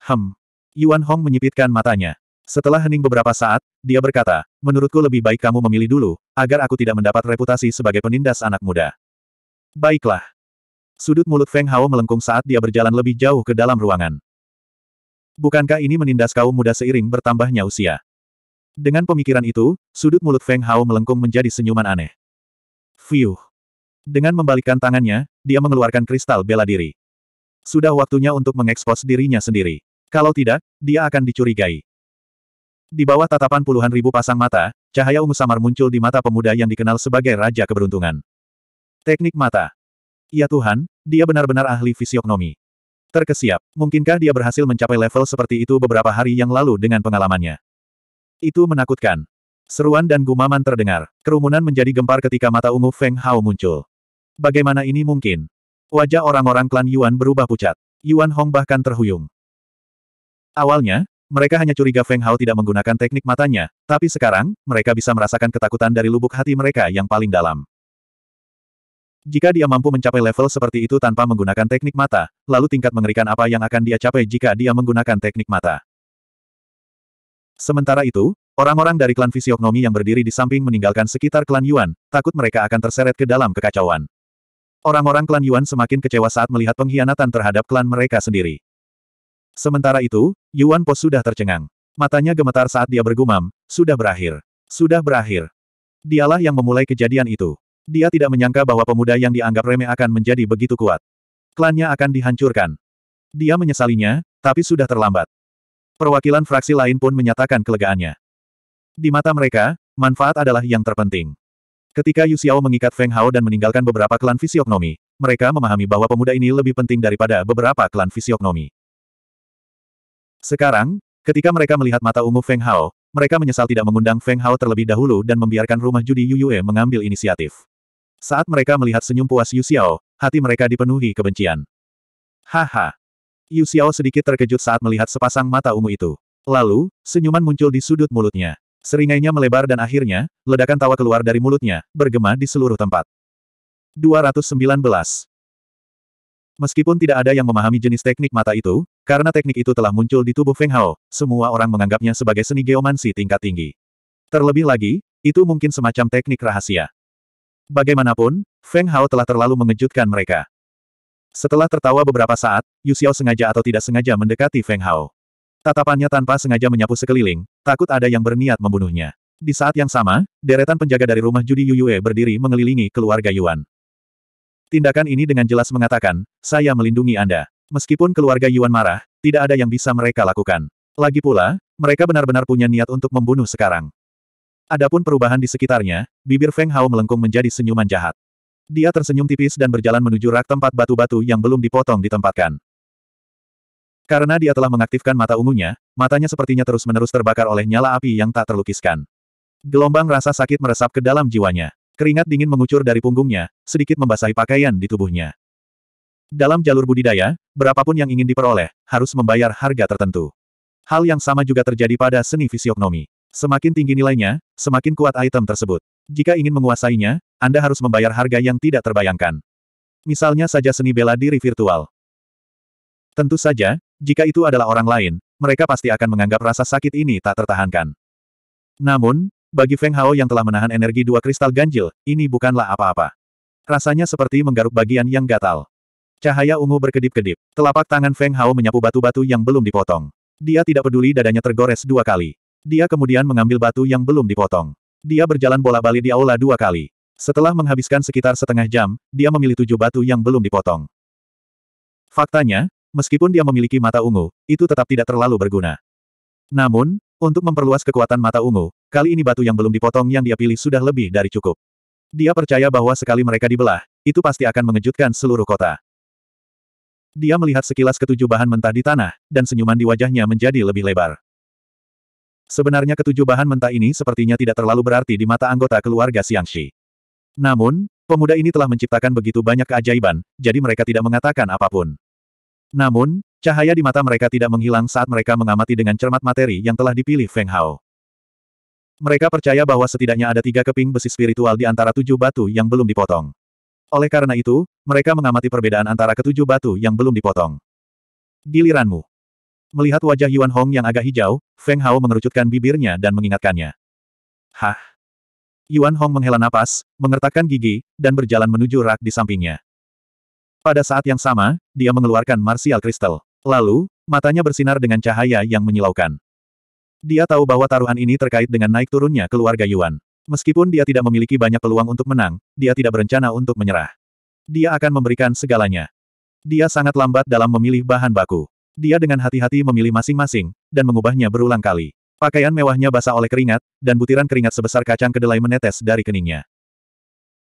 Hem. Yuan Hong menyipitkan matanya. Setelah hening beberapa saat, dia berkata, menurutku lebih baik kamu memilih dulu, agar aku tidak mendapat reputasi sebagai penindas anak muda. Baiklah. Sudut mulut Feng Hao melengkung saat dia berjalan lebih jauh ke dalam ruangan. Bukankah ini menindas kaum muda seiring bertambahnya usia? Dengan pemikiran itu, sudut mulut Feng Hao melengkung menjadi senyuman aneh. Fiuh. Dengan membalikkan tangannya, dia mengeluarkan kristal bela diri. Sudah waktunya untuk mengekspos dirinya sendiri. Kalau tidak, dia akan dicurigai. Di bawah tatapan puluhan ribu pasang mata, cahaya ungu samar muncul di mata pemuda yang dikenal sebagai Raja Keberuntungan. Teknik mata. Ya Tuhan, dia benar-benar ahli fisiognomi. Terkesiap, mungkinkah dia berhasil mencapai level seperti itu beberapa hari yang lalu dengan pengalamannya? Itu menakutkan. Seruan dan gumaman terdengar. Kerumunan menjadi gempar ketika mata ungu Feng Hao muncul. Bagaimana ini mungkin? Wajah orang-orang klan Yuan berubah pucat. Yuan Hong bahkan terhuyung. Awalnya, mereka hanya curiga Feng Hao tidak menggunakan teknik matanya, tapi sekarang, mereka bisa merasakan ketakutan dari lubuk hati mereka yang paling dalam. Jika dia mampu mencapai level seperti itu tanpa menggunakan teknik mata, lalu tingkat mengerikan apa yang akan dia capai jika dia menggunakan teknik mata. Sementara itu, orang-orang dari klan fisiognomi yang berdiri di samping meninggalkan sekitar klan Yuan, takut mereka akan terseret ke dalam kekacauan. Orang-orang klan Yuan semakin kecewa saat melihat pengkhianatan terhadap klan mereka sendiri. Sementara itu, Yuan Po sudah tercengang. Matanya gemetar saat dia bergumam, sudah berakhir. Sudah berakhir. Dialah yang memulai kejadian itu. Dia tidak menyangka bahwa pemuda yang dianggap remeh akan menjadi begitu kuat. Klannya akan dihancurkan. Dia menyesalinya, tapi sudah terlambat. Perwakilan fraksi lain pun menyatakan kelegaannya. Di mata mereka, manfaat adalah yang terpenting. Ketika Yu Xiao mengikat Feng Hao dan meninggalkan beberapa klan fisioknomi, mereka memahami bahwa pemuda ini lebih penting daripada beberapa klan fisioknomi." Sekarang, ketika mereka melihat mata ungu Feng Hao, mereka menyesal tidak mengundang Feng Hao terlebih dahulu dan membiarkan rumah judi Yu Yue mengambil inisiatif. Saat mereka melihat senyum puas Yu Xiao, hati mereka dipenuhi kebencian. Haha! Yu Xiao sedikit terkejut saat melihat sepasang mata ungu itu. Lalu, senyuman muncul di sudut mulutnya. Seringainya melebar dan akhirnya, ledakan tawa keluar dari mulutnya, bergema di seluruh tempat. 219. Meskipun tidak ada yang memahami jenis teknik mata itu, karena teknik itu telah muncul di tubuh Feng Hao, semua orang menganggapnya sebagai seni geomansi tingkat tinggi. Terlebih lagi, itu mungkin semacam teknik rahasia. Bagaimanapun, Feng Hao telah terlalu mengejutkan mereka. Setelah tertawa beberapa saat, Yu Xiao sengaja atau tidak sengaja mendekati Feng Hao. Tatapannya tanpa sengaja menyapu sekeliling, takut ada yang berniat membunuhnya. Di saat yang sama, deretan penjaga dari rumah judi Yu Yue berdiri mengelilingi keluarga Yuan. Tindakan ini dengan jelas mengatakan, saya melindungi Anda. Meskipun keluarga Yuan marah, tidak ada yang bisa mereka lakukan. Lagi pula, mereka benar-benar punya niat untuk membunuh sekarang. Adapun perubahan di sekitarnya, bibir Feng Hao melengkung menjadi senyuman jahat. Dia tersenyum tipis dan berjalan menuju rak tempat batu-batu yang belum dipotong ditempatkan. Karena dia telah mengaktifkan mata ungunya, matanya sepertinya terus-menerus terbakar oleh nyala api yang tak terlukiskan. Gelombang rasa sakit meresap ke dalam jiwanya. Keringat dingin mengucur dari punggungnya, sedikit membasahi pakaian di tubuhnya. Dalam jalur budidaya, berapapun yang ingin diperoleh, harus membayar harga tertentu. Hal yang sama juga terjadi pada seni fisiognomi. Semakin tinggi nilainya, semakin kuat item tersebut. Jika ingin menguasainya, Anda harus membayar harga yang tidak terbayangkan. Misalnya saja seni bela diri virtual. Tentu saja, jika itu adalah orang lain, mereka pasti akan menganggap rasa sakit ini tak tertahankan. Namun, bagi Feng Hao yang telah menahan energi dua kristal ganjil, ini bukanlah apa-apa. Rasanya seperti menggaruk bagian yang gatal. Cahaya ungu berkedip-kedip. Telapak tangan Feng Hao menyapu batu-batu yang belum dipotong. Dia tidak peduli dadanya tergores dua kali. Dia kemudian mengambil batu yang belum dipotong. Dia berjalan bola-balik di aula dua kali. Setelah menghabiskan sekitar setengah jam, dia memilih tujuh batu yang belum dipotong. Faktanya, meskipun dia memiliki mata ungu, itu tetap tidak terlalu berguna. Namun, untuk memperluas kekuatan mata ungu, kali ini batu yang belum dipotong yang dia pilih sudah lebih dari cukup. Dia percaya bahwa sekali mereka dibelah, itu pasti akan mengejutkan seluruh kota. Dia melihat sekilas ketujuh bahan mentah di tanah, dan senyuman di wajahnya menjadi lebih lebar. Sebenarnya ketujuh bahan mentah ini sepertinya tidak terlalu berarti di mata anggota keluarga Siang Xiangxi. Namun, pemuda ini telah menciptakan begitu banyak keajaiban, jadi mereka tidak mengatakan apapun. Namun, cahaya di mata mereka tidak menghilang saat mereka mengamati dengan cermat materi yang telah dipilih Feng Hao. Mereka percaya bahwa setidaknya ada tiga keping besi spiritual di antara tujuh batu yang belum dipotong. Oleh karena itu, mereka mengamati perbedaan antara ketujuh batu yang belum dipotong. Giliranmu. Melihat wajah Yuan Hong yang agak hijau, Feng Hao mengerucutkan bibirnya dan mengingatkannya. Hah? Yuan Hong menghela napas, mengertakkan gigi, dan berjalan menuju rak di sampingnya. Pada saat yang sama, dia mengeluarkan martial kristal. Lalu, matanya bersinar dengan cahaya yang menyilaukan. Dia tahu bahwa taruhan ini terkait dengan naik turunnya keluarga Yuan. Meskipun dia tidak memiliki banyak peluang untuk menang, dia tidak berencana untuk menyerah. Dia akan memberikan segalanya. Dia sangat lambat dalam memilih bahan baku. Dia dengan hati-hati memilih masing-masing, dan mengubahnya berulang kali. Pakaian mewahnya basah oleh keringat, dan butiran keringat sebesar kacang kedelai menetes dari keningnya.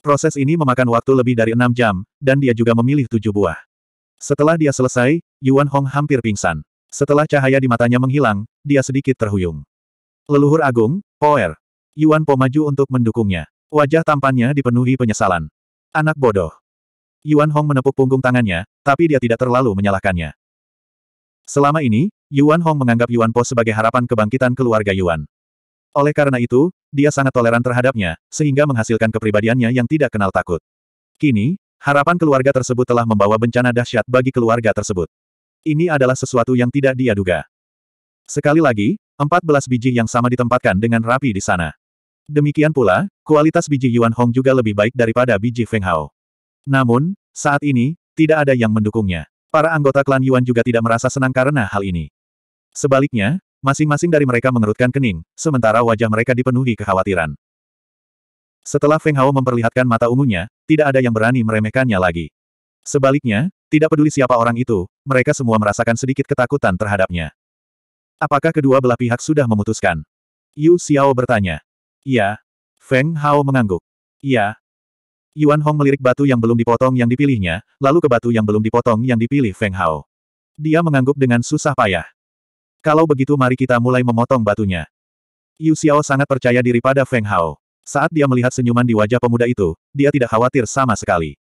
Proses ini memakan waktu lebih dari enam jam, dan dia juga memilih tujuh buah. Setelah dia selesai, Yuan Hong hampir pingsan. Setelah cahaya di matanya menghilang, dia sedikit terhuyung. Leluhur Agung, Power, Yuan Po maju untuk mendukungnya. Wajah tampannya dipenuhi penyesalan. Anak bodoh. Yuan Hong menepuk punggung tangannya, tapi dia tidak terlalu menyalahkannya. Selama ini, Yuan Hong menganggap Yuan Po sebagai harapan kebangkitan keluarga Yuan. Oleh karena itu, dia sangat toleran terhadapnya, sehingga menghasilkan kepribadiannya yang tidak kenal takut. Kini, harapan keluarga tersebut telah membawa bencana dahsyat bagi keluarga tersebut. Ini adalah sesuatu yang tidak dia duga. Sekali lagi, 14 biji yang sama ditempatkan dengan rapi di sana. Demikian pula, kualitas biji Yuan Hong juga lebih baik daripada biji Feng Hao. Namun, saat ini, tidak ada yang mendukungnya. Para anggota klan Yuan juga tidak merasa senang karena hal ini. Sebaliknya, masing-masing dari mereka mengerutkan kening, sementara wajah mereka dipenuhi kekhawatiran. Setelah Feng Hao memperlihatkan mata ungunya, tidak ada yang berani meremehkannya lagi. Sebaliknya, tidak peduli siapa orang itu, mereka semua merasakan sedikit ketakutan terhadapnya. Apakah kedua belah pihak sudah memutuskan? Yu Xiao bertanya. Iya. Feng Hao mengangguk. Iya. Yuan Hong melirik batu yang belum dipotong yang dipilihnya, lalu ke batu yang belum dipotong yang dipilih Feng Hao. Dia mengangguk dengan susah payah. Kalau begitu mari kita mulai memotong batunya. Yu Xiao sangat percaya diri pada Feng Hao. Saat dia melihat senyuman di wajah pemuda itu, dia tidak khawatir sama sekali.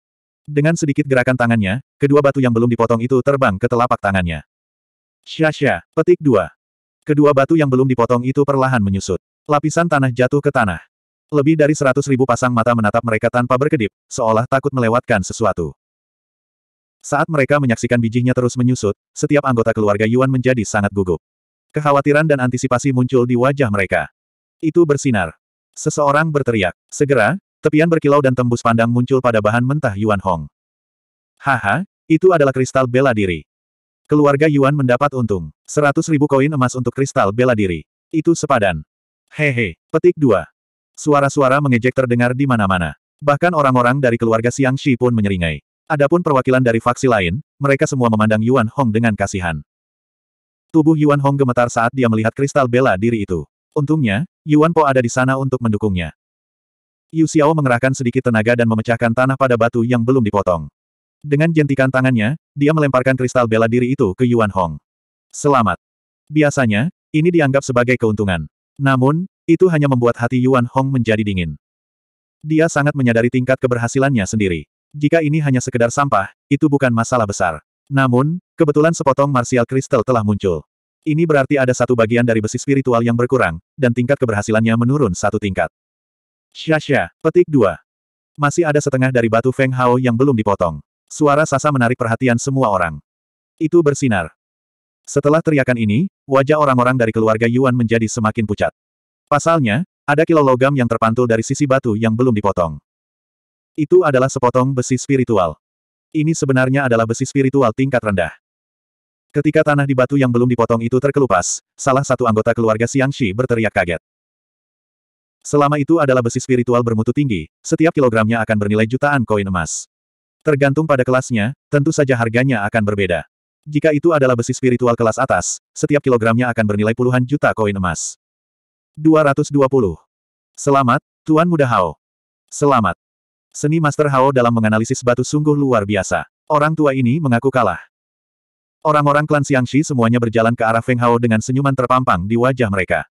Dengan sedikit gerakan tangannya, kedua batu yang belum dipotong itu terbang ke telapak tangannya. Syasya, petik dua. Kedua batu yang belum dipotong itu perlahan menyusut. Lapisan tanah jatuh ke tanah. Lebih dari seratus ribu pasang mata menatap mereka tanpa berkedip, seolah takut melewatkan sesuatu. Saat mereka menyaksikan bijinya terus menyusut, setiap anggota keluarga Yuan menjadi sangat gugup. Kekhawatiran dan antisipasi muncul di wajah mereka. Itu bersinar. Seseorang berteriak. Segera, tepian berkilau dan tembus pandang muncul pada bahan mentah Yuan Hong. Haha, itu adalah kristal bela diri. Keluarga Yuan mendapat untung. Seratus ribu koin emas untuk kristal bela diri. Itu sepadan. Hehe, petik 2. Suara-suara mengejek terdengar di mana-mana. Bahkan orang-orang dari keluarga Xiang Shi pun menyeringai. Adapun perwakilan dari faksi lain, mereka semua memandang Yuan Hong dengan kasihan. Tubuh Yuan Hong gemetar saat dia melihat kristal bela diri itu. Untungnya, Yuan Po ada di sana untuk mendukungnya. Yu Xiao mengerahkan sedikit tenaga dan memecahkan tanah pada batu yang belum dipotong. Dengan jentikan tangannya, dia melemparkan kristal bela diri itu ke Yuan Hong. Selamat. Biasanya, ini dianggap sebagai keuntungan. Namun, itu hanya membuat hati Yuan Hong menjadi dingin. Dia sangat menyadari tingkat keberhasilannya sendiri. Jika ini hanya sekedar sampah, itu bukan masalah besar. Namun, kebetulan sepotong martial kristal telah muncul. Ini berarti ada satu bagian dari besi spiritual yang berkurang, dan tingkat keberhasilannya menurun satu tingkat. Syasha, petik dua Masih ada setengah dari batu Feng Hao yang belum dipotong. Suara Sasa menarik perhatian semua orang. Itu bersinar. Setelah teriakan ini, wajah orang-orang dari keluarga Yuan menjadi semakin pucat. Pasalnya, ada kilo logam yang terpantul dari sisi batu yang belum dipotong. Itu adalah sepotong besi spiritual. Ini sebenarnya adalah besi spiritual tingkat rendah. Ketika tanah di batu yang belum dipotong itu terkelupas, salah satu anggota keluarga Shi berteriak kaget. Selama itu adalah besi spiritual bermutu tinggi, setiap kilogramnya akan bernilai jutaan koin emas. Tergantung pada kelasnya, tentu saja harganya akan berbeda. Jika itu adalah besi spiritual kelas atas, setiap kilogramnya akan bernilai puluhan juta koin emas. 220. Selamat, Tuan Muda Hao. Selamat. Seni Master Hao dalam menganalisis batu sungguh luar biasa. Orang tua ini mengaku kalah. Orang-orang klan Xiangxi semuanya berjalan ke arah Feng Hao dengan senyuman terpampang di wajah mereka.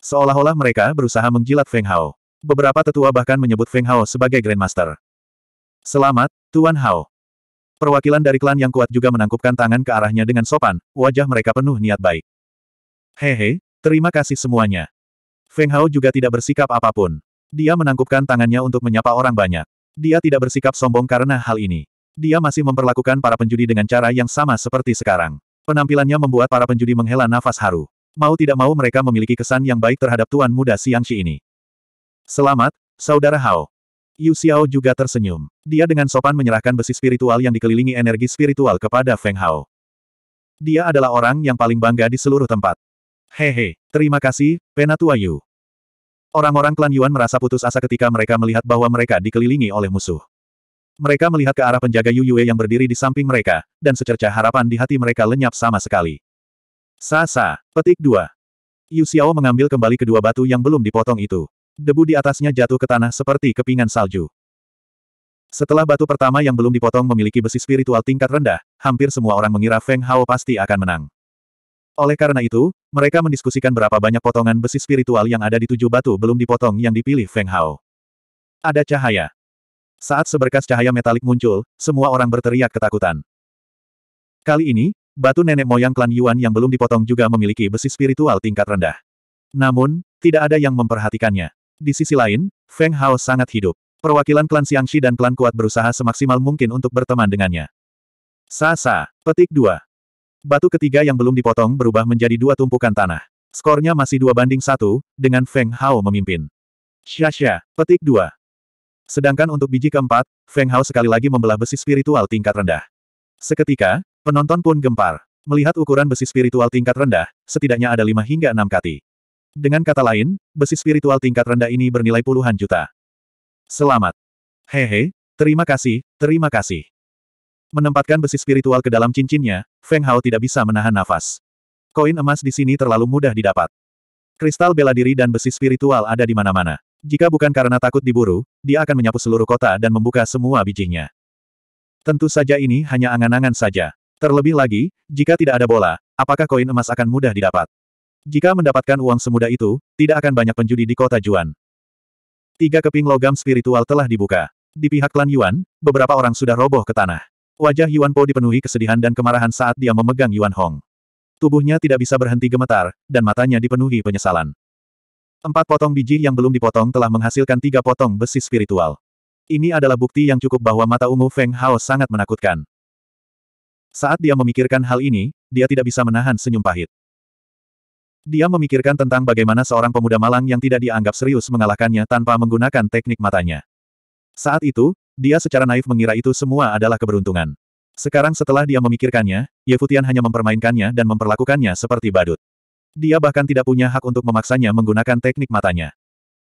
Seolah-olah mereka berusaha menjilat Feng Hao. Beberapa tetua bahkan menyebut Feng Hao sebagai Grandmaster. Selamat, Tuan Hao. Perwakilan dari klan yang kuat juga menangkupkan tangan ke arahnya dengan sopan, wajah mereka penuh niat baik. Hehe, terima kasih semuanya. Feng Hao juga tidak bersikap apapun. Dia menangkupkan tangannya untuk menyapa orang banyak. Dia tidak bersikap sombong karena hal ini. Dia masih memperlakukan para penjudi dengan cara yang sama seperti sekarang. Penampilannya membuat para penjudi menghela nafas haru. Mau tidak mau mereka memiliki kesan yang baik terhadap tuan muda Siang Shi ini. Selamat, Saudara Hao. Yu Xiao juga tersenyum. Dia dengan sopan menyerahkan besi spiritual yang dikelilingi energi spiritual kepada Feng Hao. Dia adalah orang yang paling bangga di seluruh tempat. Hehe, terima kasih, Penatua Yu. Orang-orang klan Yuan merasa putus asa ketika mereka melihat bahwa mereka dikelilingi oleh musuh. Mereka melihat ke arah penjaga Yu Yue yang berdiri di samping mereka, dan secerca harapan di hati mereka lenyap sama sekali. Sasa, petik 2. Yu Xiao mengambil kembali kedua batu yang belum dipotong itu debu di atasnya jatuh ke tanah seperti kepingan salju. Setelah batu pertama yang belum dipotong memiliki besi spiritual tingkat rendah, hampir semua orang mengira Feng Hao pasti akan menang. Oleh karena itu, mereka mendiskusikan berapa banyak potongan besi spiritual yang ada di tujuh batu belum dipotong yang dipilih Feng Hao. Ada cahaya. Saat seberkas cahaya metalik muncul, semua orang berteriak ketakutan. Kali ini, batu nenek moyang klan Yuan yang belum dipotong juga memiliki besi spiritual tingkat rendah. Namun, tidak ada yang memperhatikannya. Di sisi lain, Feng Hao sangat hidup. Perwakilan klan Xiangxi dan klan kuat berusaha semaksimal mungkin untuk berteman dengannya. Sasa, petik 2. Batu ketiga yang belum dipotong berubah menjadi dua tumpukan tanah. Skornya masih dua banding satu, dengan Feng Hao memimpin. Shasha, petik 2. Sedangkan untuk biji keempat, Feng Hao sekali lagi membelah besi spiritual tingkat rendah. Seketika, penonton pun gempar. Melihat ukuran besi spiritual tingkat rendah, setidaknya ada lima hingga enam kati. Dengan kata lain, besi spiritual tingkat rendah ini bernilai puluhan juta. Selamat. Hehe, terima kasih, terima kasih. Menempatkan besi spiritual ke dalam cincinnya, Feng Hao tidak bisa menahan nafas. Koin emas di sini terlalu mudah didapat. Kristal bela diri dan besi spiritual ada di mana-mana. Jika bukan karena takut diburu, dia akan menyapu seluruh kota dan membuka semua bijinya. Tentu saja ini hanya angan-angan saja. Terlebih lagi, jika tidak ada bola, apakah koin emas akan mudah didapat? Jika mendapatkan uang semudah itu, tidak akan banyak penjudi di kota Juan. Tiga keping logam spiritual telah dibuka. Di pihak klan Yuan, beberapa orang sudah roboh ke tanah. Wajah Yuan Po dipenuhi kesedihan dan kemarahan saat dia memegang Yuan Hong. Tubuhnya tidak bisa berhenti gemetar, dan matanya dipenuhi penyesalan. Empat potong biji yang belum dipotong telah menghasilkan tiga potong besi spiritual. Ini adalah bukti yang cukup bahwa mata ungu Feng Hao sangat menakutkan. Saat dia memikirkan hal ini, dia tidak bisa menahan senyum pahit. Dia memikirkan tentang bagaimana seorang pemuda malang yang tidak dianggap serius mengalahkannya tanpa menggunakan teknik matanya. Saat itu, dia secara naif mengira itu semua adalah keberuntungan. Sekarang setelah dia memikirkannya, Yefutian hanya mempermainkannya dan memperlakukannya seperti badut. Dia bahkan tidak punya hak untuk memaksanya menggunakan teknik matanya.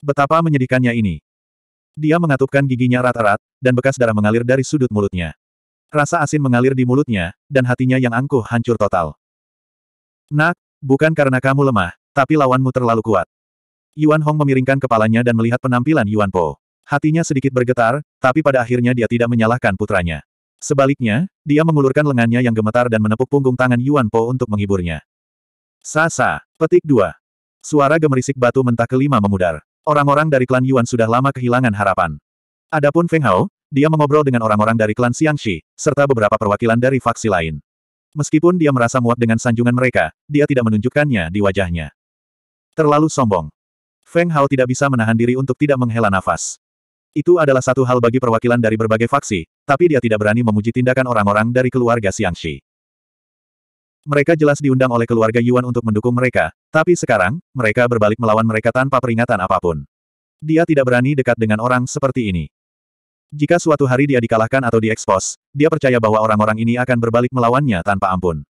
Betapa menyedihkannya ini. Dia mengatupkan giginya rat-rat, dan bekas darah mengalir dari sudut mulutnya. Rasa asin mengalir di mulutnya, dan hatinya yang angkuh hancur total. Nak, Bukan karena kamu lemah, tapi lawanmu terlalu kuat. Yuan Hong memiringkan kepalanya dan melihat penampilan Yuan Po. Hatinya sedikit bergetar, tapi pada akhirnya dia tidak menyalahkan putranya. Sebaliknya, dia mengulurkan lengannya yang gemetar dan menepuk punggung tangan Yuan Po untuk menghiburnya. Sasa, petik dua. Suara gemerisik batu mentah kelima memudar. Orang-orang dari klan Yuan sudah lama kehilangan harapan. Adapun Feng Hao, dia mengobrol dengan orang-orang dari klan Xiangxi, serta beberapa perwakilan dari faksi lain. Meskipun dia merasa muak dengan sanjungan mereka, dia tidak menunjukkannya di wajahnya. Terlalu sombong. Feng Hao tidak bisa menahan diri untuk tidak menghela nafas. Itu adalah satu hal bagi perwakilan dari berbagai faksi, tapi dia tidak berani memuji tindakan orang-orang dari keluarga Xiangxi. Mereka jelas diundang oleh keluarga Yuan untuk mendukung mereka, tapi sekarang, mereka berbalik melawan mereka tanpa peringatan apapun. Dia tidak berani dekat dengan orang seperti ini. Jika suatu hari dia dikalahkan atau diekspos, dia percaya bahwa orang-orang ini akan berbalik melawannya tanpa ampun.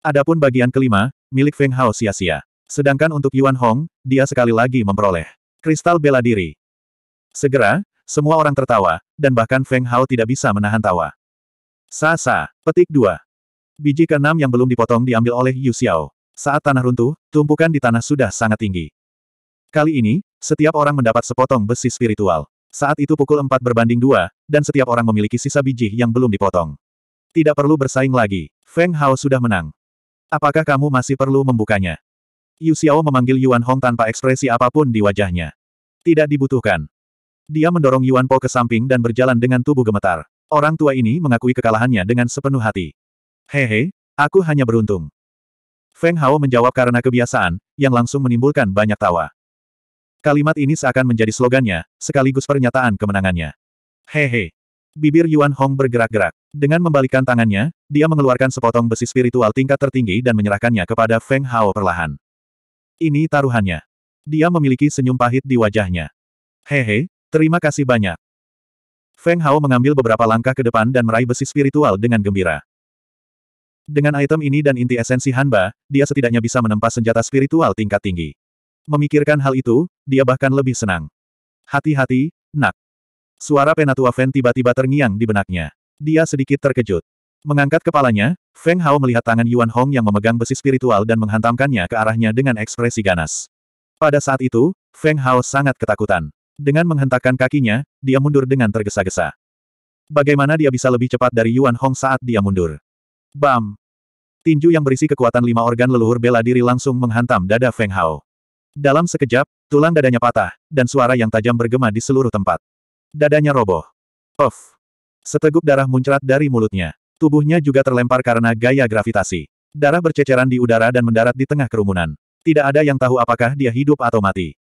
Adapun bagian kelima, milik Feng Hao sia-sia. Sedangkan untuk Yuan Hong, dia sekali lagi memperoleh kristal bela diri. Segera, semua orang tertawa, dan bahkan Feng Hao tidak bisa menahan tawa. Sa petik dua. Biji keenam yang belum dipotong diambil oleh Yu Xiao. Saat tanah runtuh, tumpukan di tanah sudah sangat tinggi. Kali ini, setiap orang mendapat sepotong besi spiritual. Saat itu pukul 4 berbanding dua dan setiap orang memiliki sisa biji yang belum dipotong. Tidak perlu bersaing lagi. Feng Hao sudah menang. Apakah kamu masih perlu membukanya? Yu Xiao memanggil Yuan Hong tanpa ekspresi apapun di wajahnya. Tidak dibutuhkan. Dia mendorong Yuan Po ke samping dan berjalan dengan tubuh gemetar. Orang tua ini mengakui kekalahannya dengan sepenuh hati. Hehe, aku hanya beruntung. Feng Hao menjawab karena kebiasaan, yang langsung menimbulkan banyak tawa. Kalimat ini seakan menjadi slogannya, sekaligus pernyataan kemenangannya. Hehe. Bibir Yuan Hong bergerak-gerak. Dengan membalikan tangannya, dia mengeluarkan sepotong besi spiritual tingkat tertinggi dan menyerahkannya kepada Feng Hao perlahan. Ini taruhannya. Dia memiliki senyum pahit di wajahnya. Hehe, terima kasih banyak. Feng Hao mengambil beberapa langkah ke depan dan meraih besi spiritual dengan gembira. Dengan item ini dan inti esensi Hanba, dia setidaknya bisa menempa senjata spiritual tingkat tinggi. Memikirkan hal itu, dia bahkan lebih senang. Hati-hati, nak. Suara penatua Feng tiba-tiba terngiang di benaknya. Dia sedikit terkejut. Mengangkat kepalanya, Feng Hao melihat tangan Yuan Hong yang memegang besi spiritual dan menghantamkannya ke arahnya dengan ekspresi ganas. Pada saat itu, Feng Hao sangat ketakutan. Dengan menghentakkan kakinya, dia mundur dengan tergesa-gesa. Bagaimana dia bisa lebih cepat dari Yuan Hong saat dia mundur? Bam! Tinju yang berisi kekuatan lima organ leluhur bela diri langsung menghantam dada Feng Hao. Dalam sekejap, tulang dadanya patah, dan suara yang tajam bergema di seluruh tempat. Dadanya roboh. Of. Seteguk darah muncrat dari mulutnya. Tubuhnya juga terlempar karena gaya gravitasi. Darah berceceran di udara dan mendarat di tengah kerumunan. Tidak ada yang tahu apakah dia hidup atau mati.